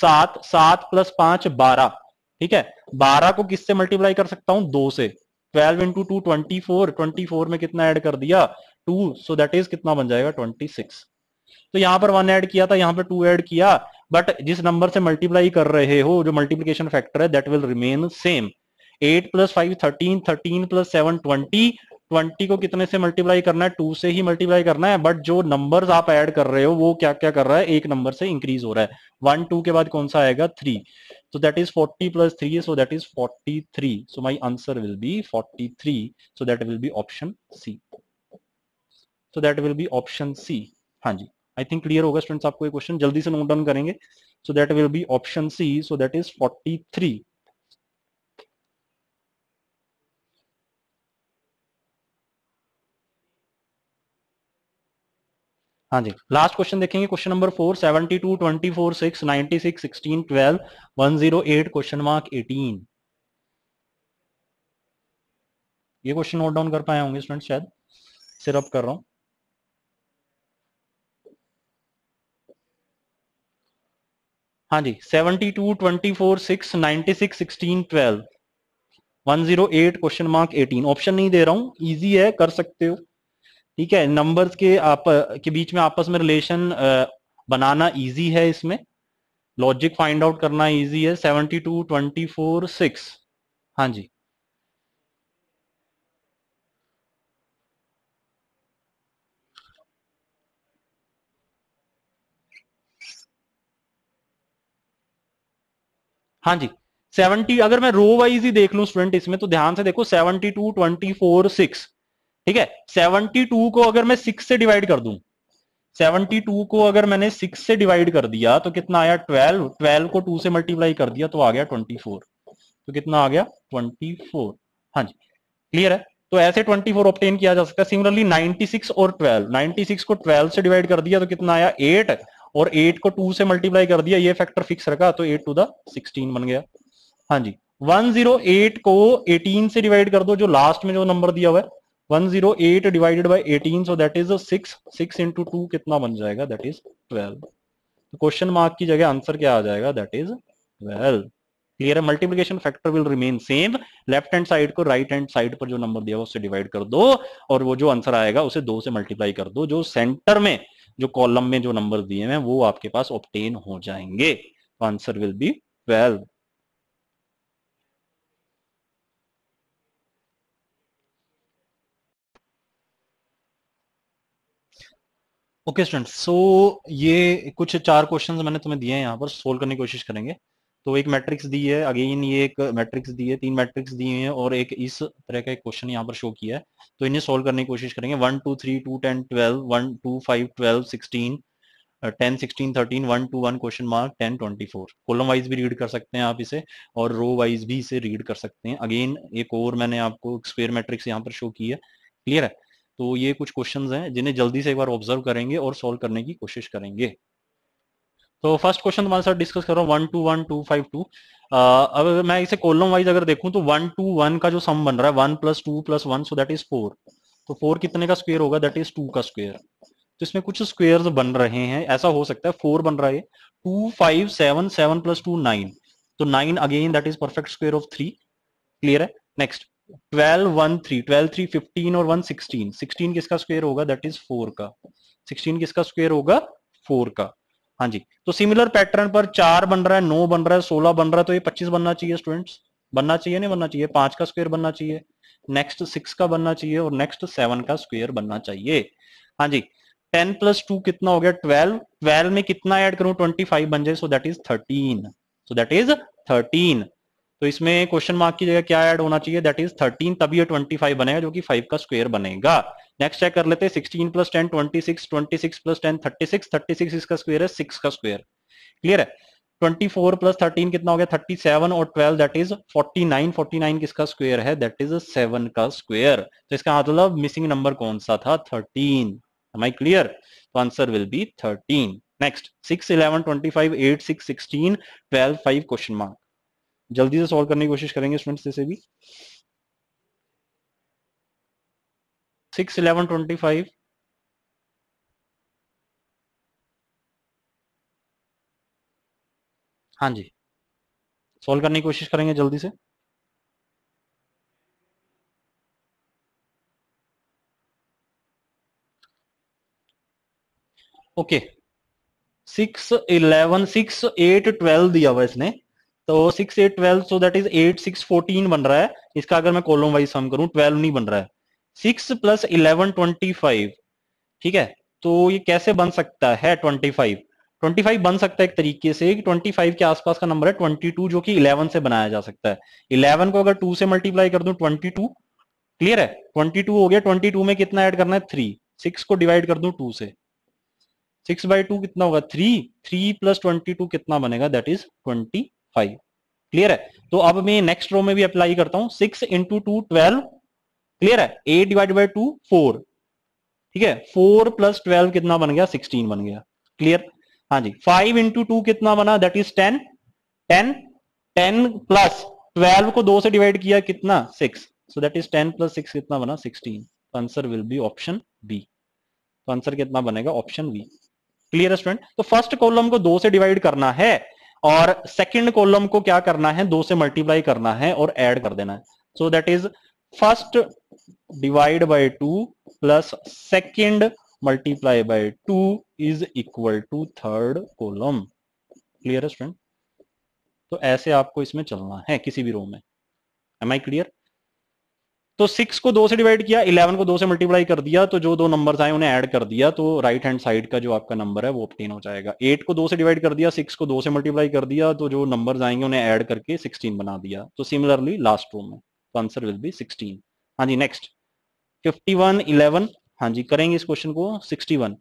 सात सात प्लस पांच बारह ठीक है बारह को किससे मल्टीप्लाई कर सकता हूं दो से twelve into two twenty four twenty four में कितना ऐड कर दिया टू सो दैट इज कितना बन जाएगा ट्वेंटी सिक्स तो यहां पर वन ऐड किया था यहाँ पर टू ऐड किया बट जिस नंबर से मल्टीप्लाई कर रहे हो जो मल्टीप्लीकेशन फैक्टर है that will remain same eight plus five thirteen thirteen plus seven twenty twenty को कितने से मल्टीप्लाई करना है टू से ही मल्टीप्लाई करना है बट जो नंबर्स आप ऐड कर रहे हो वो क्या क्या कर रहा है एक नंबर से इंक्रीज हो रहा है वन टू के बाद कौन सा आएगा three is forty plus 40 so that is forty three 43 my answer will be forty 43 so that will be option C so that will be option C हाँ जी आई थिंक क्लियर होगा students आपको ये क्वेश्चन जल्दी से note down करेंगे so that will be option C so that is 43 हाँ जी लास्ट क्वेश्चन देखेंगे question number four seventy two twenty four six ninety six sixteen twelve one zero eight question mark eighteen ये question note down कर पाए होंगे student शायद सिर्फ कर रहा हूं हाँ जी seventy two twenty four six ninety six sixteen twelve one zero eight question mark eighteen option नहीं दे रहा हूँ ईजी है कर सकते हो ठीक है नंबर्स के आप के बीच में आपस में रिलेशन बनाना ईजी है इसमें लॉजिक फाइंड आउट करना ईजी है seventy two twenty four six हाँ जी हाँ जी 70 अगर मैं रो वाइज ही देख लू स्टूडेंट इसमें तो ध्यान से देखो 72 24 6 ठीक है 72 को अगर मैं 6 से डिवाइड कर दूं 72 को अगर मैंने 6 से डिवाइड कर दिया तो कितना आया 12 12 को 2 से मल्टीप्लाई कर दिया तो आ गया 24 तो कितना आ गया 24 हाँ जी क्लियर है तो ऐसे 24 ऑप्टेन किया जा सकता है सिमिलरली 96 और 12 96 को 12 से डिवाइड कर दिया तो कितना आया एट और एट को टू से मल्टीप्लाई कर दिया ये फैक्टर फिक्स रखा तो एट टू द सिक्सटीन बन गया हाँ जी 108 को 18 से डिवाइड कर दो जो लास्ट में जो नंबर दिया हुआ है 108 divided by 18 so that is six six into two कितना बन जाएगा दैट इज 12 क्वेश्चन मार्क की जगह आंसर क्या आ जाएगा दैट इज 12 क्लियर है multiplication factor will remain same left hand side को राइट हैंड साइड पर जो नंबर दिया उससे डिवाइड कर दो और वो जो आंसर आएगा उसे दो से मल्टीप्लाई कर दो जो सेंटर में जो कॉलम में जो नंबर दिए हैं वो आपके पास ऑप्टेन हो जाएंगे तो answer will be twelve okay student so ये कुछ चार क्वेश्चंस मैंने तुम्हें दिए हैं यहाँ पर सोल्व करने की कोशिश करेंगे तो एक मैट्रिक्स दी है अगेन ये एक मैट्रिक्स दी है तीन मैट्रिक्स दिए है और एक इस तरह का एक क्वेश्चन यहाँ पर शो किया है तो इन्हें सॉल्व करने की कोशिश करेंगे one two three two ten twelve one two five twelve sixteen ten sixteen thirteen one two one question mark ten twenty four column wise भी रीड कर सकते हैं आप इसे और रो वाइज भी इसे रीड कर सकते हैं अगेन एक और मैंने आपको स्क्वेयर मैट्रिक्स यहाँ पर शो की है क्लियर है तो ये कुछ क्वेश्चंस हैं जिन्हें जल्दी से एक बार ऑब्जर्व करेंगे और सॉल्व करने की कोशिश करेंगे तो फर्स्ट क्वेश्चन तुम्हारे साथ डिस्कस कर रहा हूँ one two one two five two अब मैं इसे कॉलम वाइज अगर देखूं तो वन टू वन का जो सम बन रहा है one plus two plus one so that is four तो फोर कितने का स्क्वेयर होगा दैट इज टू का स्क्वेयर तो इसमें कुछ स्क्वेयर बन रहे हैं ऐसा हो सकता है फोर बन रहा है two five seven seven plus two nine तो nine again that is perfect square of three clear है next twelve one three twelve three fifteen और वन सिक्सटीन सिक्सटीन किसका स्क्वेयर होगा दैट इज फोर का sixteen किसका square होगा four का हाँ जी तो सिमिलर पैटर्न पर चार बन रहा है नौ बन रहा है सोलह बन रहा है तो ये पच्चीस बनना चाहिए स्टूडेंट्स बनना चाहिए नहीं बनना चाहिए पांच का स्क्वायर बनना चाहिए नेक्स्ट सिक्स का बनना चाहिए और नेक्स्ट सेवन का स्क्वायर बनना चाहिए हाँ जी टेन प्लस टू कितना हो गया ट्वेल्व ट्वेल्व में कितना ऐड करूं ट्वेंटी फाइव बन जाए so that is thirteen so that is thirteen तो इसमें क्वेश्चन मार्क की जगह क्या ऐड होना चाहिए दैट इज थर्टीन तभी ट्वेंटी फाइव बनेगा जो कि फाइव का स्क्वेयर बनेगा नेक्स्ट चेक कर लेते हैं 16 plus ten twenty six twenty six plus ten thirty six thirty six इसका स्क्वेयर है सिक्स का स्क्वेयर क्लियर है ट्वेंटी फोर प्लस थर्टीन कितना हो गया थर्टी सेवन और twelve that is forty nine forty nine किसका स्क्वेयर है दैट इज सेवन का स्क्वेयर तो इसका मतलब मिसिंग नंबर कौन सा था थर्टीन am क्लियर तो answer will be be 13 next 6 11 25 8 6 16 12 5 question mark जल्दी से सॉल्व करने की कोशिश करेंगे स्टूडेंट्स इसे भी सिक्स इलेवन ट्वेंटी फाइव हाँ जी सॉल्व करने की कोशिश करेंगे जल्दी से okay six eleven six eight twelve दिया हुआ इसने तो six eight twelve so that is eight six fourteen बन रहा है इसका अगर मैं कॉलम वाइज सम करूं ट्वेल्व नहीं बन रहा है six plus eleven twenty five ठीक है तो ये कैसे बन सकता है ट्वेंटी फाइव ट्वेंटी फाइव बन सकता है एक तरीके से ट्वेंटी फाइव के आसपास का नंबर है ट्वेंटी टू जो कि इलेवन से बनाया जा सकता है इलेवन को अगर टू से मल्टीप्लाई कर दू ट्वेंटी टू क्लियर है ट्वेंटी टू हो गया ट्वेंटी टू में कितना ऐड करना है थ्री सिक्स को डिवाइड कर दू टू से सिक्स बाई टू कितना होगा three three plus twenty two कितना बनेगा that is twenty five clear है तो अब मैं नेक्स्ट रो में भी अप्लाई करता हूं six into two twelve clear है a divide by two four ठीक है फोर प्लस ट्वेल्व कितना बन गया सिक्सटीन बन गया क्लियर हाँ जी फाइव इंटू टू कितना बना that is ten ten ten plus twelve को दो से डिवाइड किया कितना six so that is ten plus six कितना बना sixteen answer will be option B तो आंसर तो कितना बनेगा ऑप्शन बी क्लियर स्टूडेंट तो फर्स्ट कॉलम को दो से डिवाइड करना है और सेकंड कॉलम को क्या करना है दो से मल्टीप्लाई करना है और ऐड कर देना है so that is first divide by two plus second multiply by two is equal to third column clear है स्टूडेंट तो ऐसे आपको इसमें चलना है किसी भी रो में एम आई क्लियर तो सिक्स को दो से डिवाइड किया इलेवन को दो से मल्टीप्लाई कर दिया तो जो दो नंबर्स आए उन्हें ऐड कर दिया तो राइट हैंड साइड का जो आपका नंबर है वो ऑप्टेन हो जाएगा एट को दो से डिवाइड कर दिया सिक्स को दो से मल्टीप्लाई कर दिया तो जो नंबर्स आएंगे उन्हें ऐड करके सिक्सटीन बना दिया तो सिमिलरली लास्ट रो में तो आंसर विल बी सिक्सटीन हाँ जी नेक्स्ट फिफ्टी वन इलेवन हाँ जी करेंगे इस क्वेश्चन को सिक्सटी वन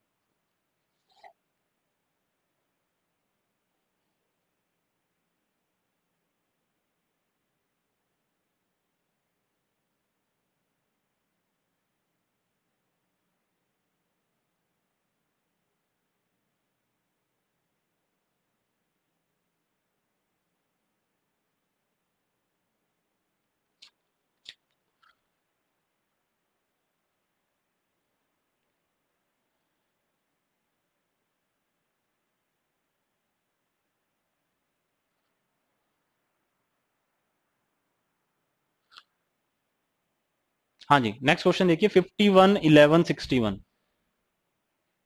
हाँ जी नेक्स्ट क्वेश्चन देखिए fifty one eleven sixty one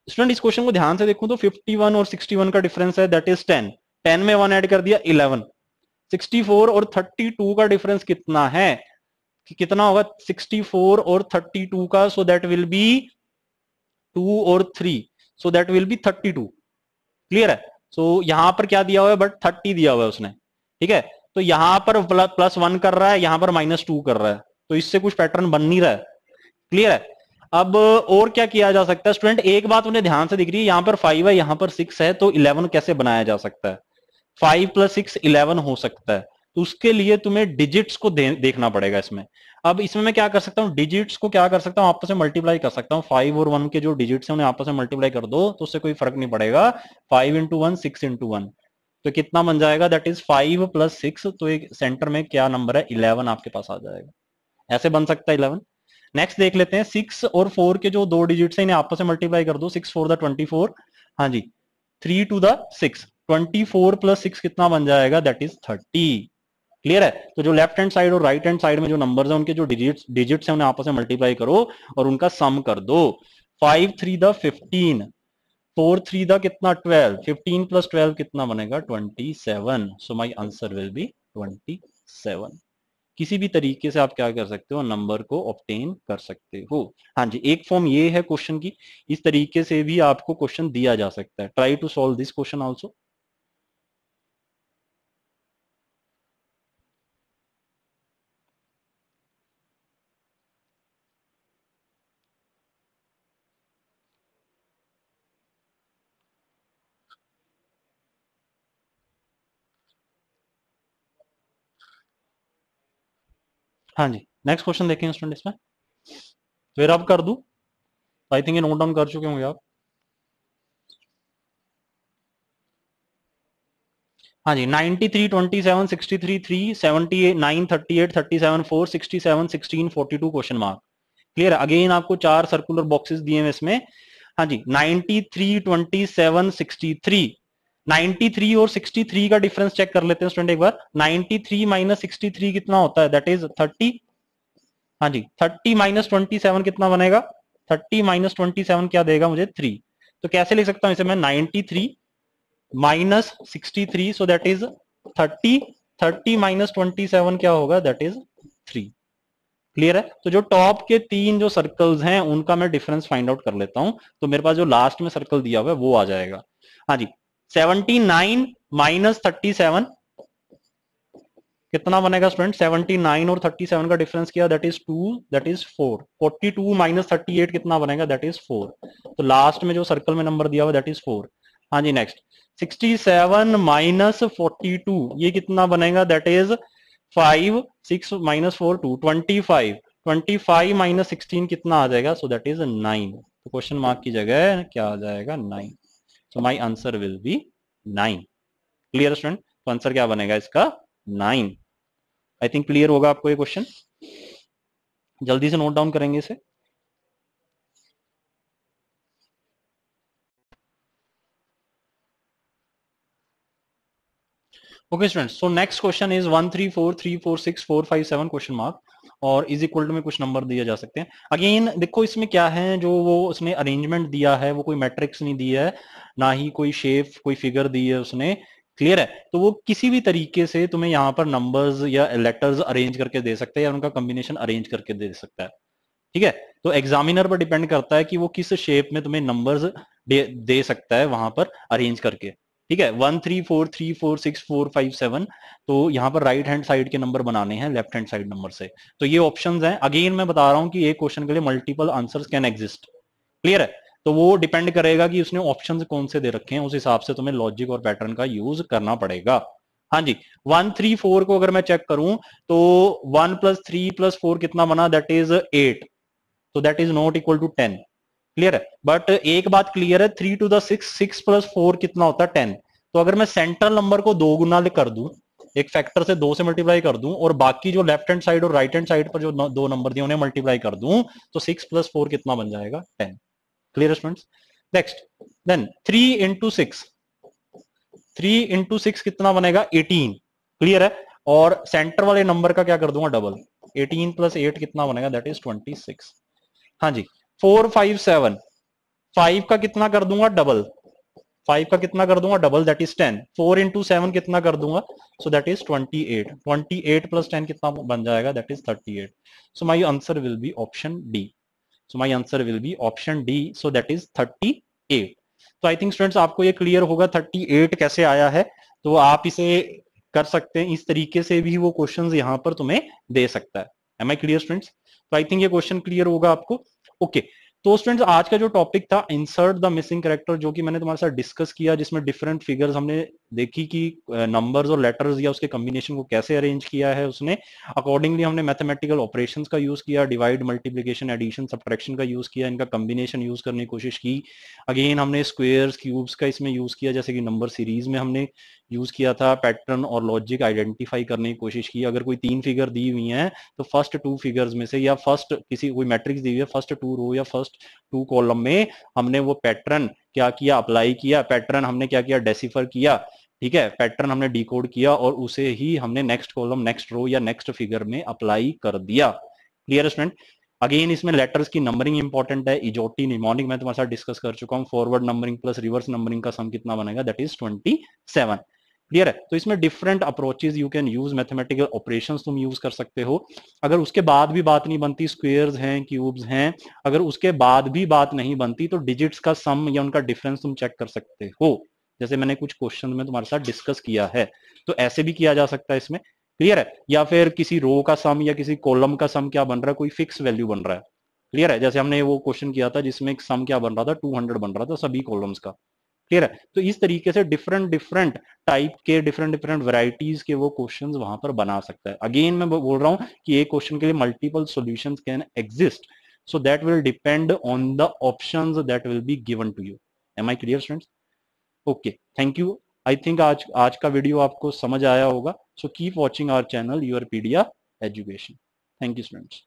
student इस क्वेश्चन को ध्यान से देखूं तो 51 और 61 का डिफरेंस है दैट इज 10 10 में वन ऐड कर दिया 11 64 और 32 का डिफरेंस कितना है कि कितना होगा 64 और 32 का सो दैट विल बी 2 और 3 so that will be 32 clear है सो so, यहां पर क्या दिया हुआ है बट 30 दिया हुआ है उसने ठीक है तो यहां पर प्लस वन कर रहा है यहां पर माइनस टू कर रहा है तो इससे कुछ पैटर्न बन नहीं रहा है क्लियर है अब और क्या किया जा सकता है स्टूडेंट एक बात उन्हें ध्यान से दिख रही है यहाँ पर फाइव है यहाँ पर सिक्स है तो इलेवन कैसे बनाया जा सकता है फाइव प्लस सिक्स इलेवन हो सकता है तो उसके लिए तुम्हें डिजिट्स को दे, देखना पड़ेगा इसमें अब इसमें मैं क्या कर सकता हूँ डिजिट्स को क्या कर सकता हूँ आपस में मल्टीप्लाई कर सकता हूँ फाइव और वन के जो डिजिट्स हैं उन्हें आपस में मल्टीप्लाई कर दो तो उससे कोई फर्क नहीं पड़ेगा five into one six into one तो कितना बन जाएगा that is five plus six तो एक सेंटर में क्या नंबर है इलेवन आपके पास आ जाएगा ऐसे बन सकता है इलेवन नेक्स्ट देख लेते हैं सिक्स और फोर के जो दो डिजिट है इन्हें आपस में मल्टीप्लाई कर दो six four the twenty four हाँ जी थ्री टू द six twenty four plus six कितना बन जाएगा दैट इज थर्टी क्लियर है तो जो लेफ्ट हैंड साइड और राइट हैंड साइड में जो नंबर है उनके जो डिजिट डिजिट्स हैं उन्हें आपस में मल्टीप्लाई करो और उनका सम कर दो फाइव थ्री द फिफ्टीन फोर थ्री द कितना ट्वेल्व फिफ्टीन प्लस ट्वेल्व कितना बनेगा twenty seven so my answer will be twenty seven किसी भी तरीके से आप क्या कर सकते हो नंबर को ऑप्टेन कर सकते हो हाँ जी एक फॉर्म ये है क्वेश्चन की इस तरीके से भी आपको क्वेश्चन दिया जा सकता है try to solve this question also हाँ जी नेक्स्ट क्वेश्चन देखें स्टूडेंट इसमें फिर अब कर दू आई थिंक ये नोट डाउन कर चुके होंगे आप हाँ जी 93, 27, 63, 3, 78, seven 38, 37, 4, 67, 16, 42 question mark clear again आपको चार सर्कुलर बॉक्सेस दिए हैं इसमें हाँ जी 93, 27, 63, 93 और 63 का डिफरेंस चेक कर लेते हैं स्टूडेंट एक बार 93 थ्री माइनस सिक्सटी कितना होता है दैट इज 30 हाँ जी 30 माइनस ट्वेंटी कितना बनेगा 30 माइनस ट्वेंटी क्या देगा मुझे 3 तो कैसे लिख सकता हूं इसे मैं 93 three minus sixty so that is 30 30 minus twenty क्या होगा दैट इज 3 क्लियर है तो जो टॉप के तीन जो सर्कल्स हैं उनका मैं डिफरेंस फाइंड आउट कर लेता हूं तो मेरे पास जो लास्ट में सर्कल दिया हुआ है वो आ जाएगा हाँ जी seventy nine minus thirty seven कितना बनेगा स्टूडेंट सेवनटी नाइन और थर्टी सेवन का डिफरेंस किया that is two that is four forty two minus thirty eight कितना बनेगा दैट इज फोर तो लास्ट में जो सर्कल में नंबर दिया हुआ दैट इज फोर हाँ जी next sixty seven minus forty two ये कितना बनेगा that is five six minus four two twenty five twenty five minus sixteen कितना आ जाएगा so that is nine question mark की जगह क्या आ जाएगा nine so my answer will be nine clear student तो आंसर क्या बनेगा इसका नाइन आई थिंक क्लियर होगा आपको ये क्वेश्चन जल्दी से नोट डाउन करेंगे इसे okay student so next question is one three four three four six four five seven question mark और इज इक्वल टू में कुछ नंबर दिए जा सकते हैं अगेन देखो इसमें क्या है जो वो उसने अरेंजमेंट दिया है वो कोई मैट्रिक्स नहीं दिया है ना ही कोई शेप कोई फिगर दी है उसने क्लियर है तो वो किसी भी तरीके से तुम्हें यहाँ पर नंबर्स या लेटर्स अरेंज करके दे सकते हैं या उनका कॉम्बिनेशन अरेंज करके दे सकता है ठीक है तो एग्जामिनर पर डिपेंड करता है कि वो किस शेप में तुम्हें नंबर्स दे, दे सकता है वहां पर अरेंज करके ठीक है one three four three four six four five seven तो यहाँ पर राइट हैंड साइड के नंबर बनाने हैं लेफ्ट हैंड साइड नंबर से तो ये ऑप्शंस हैं अगेन मैं बता रहा हूँ कि एक क्वेश्चन के लिए multiple answers can exist clear है तो वो डिपेंड करेगा कि उसने ऑप्शन कौन से दे रखे हैं उस हिसाब से तुम्हें लॉजिक और पैटर्न का यूज करना पड़ेगा हाँ जी वन थ्री फोर को अगर मैं चेक करूं तो one plus three plus four कितना बना दैट इज एट तो that is not equal to ten clear है बट एक बात क्लियर है three two six six plus four कितना होता है टेन तो अगर मैं सेंट्रल नंबर को दो गुना कर दू एक फैक्टर से दो से मल्टीप्लाई कर दूं और बाकी जो लेफ्ट हैंड साइड और राइट हैंड साइड पर जो दो नंबर दिए उन्हें मल्टीप्लाई कर दूं तो सिक्स प्लस फोर कितना बन जाएगा ten clear students next then three into six three into six कितना बनेगा एटीन क्लियर है और सेंटर वाले नंबर का क्या कर दूंगा डबल एटीन प्लस एट कितना बनेगा दैट इज ट्वेंटी सिक्स हाँ जी फोर फाइव सेवन फाइव का कितना कर दूंगा डबल फाइव का कितना कर दूंगा double that is ten four into seven कितना कर दूंगा so that is twenty eight twenty eight plus ten कितना बन जाएगा that is thirty eight so my answer will be option D so my answer will be option D so that is thirty eight तो I think students आपको ये clear होगा thirty eight कैसे आया है तो आप इसे कर सकते हैं इस तरीके से भी वो क्वेश्चन यहाँ पर तुम्हें दे सकता है एम आई क्लियर स्टूडेंट्स तो आई थिंक ये क्वेश्चन क्लियर होगा आपको ओके तो स्टूडेंट्स आज का जो टॉपिक था इंसर्ट द मिसिंग करेक्टर जो कि मैंने तुम्हारे साथ डिस्कस किया जिसमें डिफरेंट फिगर्स हमने देखी कि नंबर्स और लेटर्स या उसके कम्बिनेशन को कैसे अरेंज किया है उसने अकॉर्डिंगली हमने मैथमेटिकल ऑपरेशन का यूज किया डिवाइड मल्टीप्लीकेशन एडिशन सब्ट्रैक्शन का यूज किया इनका कम्बिनेशन यूज करने की कोशिश की अगेन हमने स्क्वेयर क्यूब्स का इसमें यूज किया जैसे कि नंबर सीरीज में हमने यूज किया था पैटर्न और लॉजिक आइडेंटिफाई करने की कोशिश की अगर कोई तीन फिगर तो दी हुई है तो फर्स्ट टू फिगर्स में से या फर्स्ट किसी कोई मैट्रिक्स दी हुई है फर्स्ट टू रो या फर्स्ट टू कॉलम में हमने वो पैटर्न क्या किया अप्लाई किया पैटर्न हमने क्या किया डेसिफर किया ठीक है पैटर्न हमने डिकोड किया और उसे ही हमने नेक्स्ट कॉलम नेक्स्ट रो या नेक्स्ट फिगर में अप्लाई कर दिया क्लियर स्टूडेंट अगेन इसमें लेटर्स की नंबरिंग इंपॉर्टेंट है इजोटी निमोनिक मैं तुम्हारे साथ डिस्कस कर चुका हूँ forward numbering plus reverse numbering का सम कितना बनेगा that is twenty seven clear है तो इसमें different approaches you can use mathematical operations तुम यूज कर सकते हो अगर उसके बाद भी बात नहीं बनती स्क्वेयर्स हैं क्यूब्स हैं अगर उसके बाद भी बात नहीं बनती तो डिजिट्स का सम या उनका डिफरेंस तुम चेक कर सकते हो जैसे मैंने कुछ क्वेश्चन में तुम्हारे साथ डिस्कस किया है तो ऐसे भी किया जा सकता है इसमें क्लियर है या फिर किसी रो का सम या किसी कॉलम का सम क्या बन रहा है कोई फिक्स वैल्यू बन रहा है क्लियर है जैसे हमने वो क्वेश्चन किया था जिसमें एक सम क्या बन रहा था हंड्रेड बन रहा था सभी कॉलम्स का क्लियर है तो इस तरीके से डिफरेंट डिफरेंट टाइप के डिफरेंट डिफरेंट वैरायटीज के वो क्वेश्चन वहां पर बना सकता है अगेन मैं बोल रहा हूँ कि एक क्वेश्चन के लिए multiple solution can exist so that will depend on the option that will be given to you am I clear students okay thank you I think आज आज का वीडियो आपको समझ आया होगा so keep watching our channel Yourpedia Education thank you students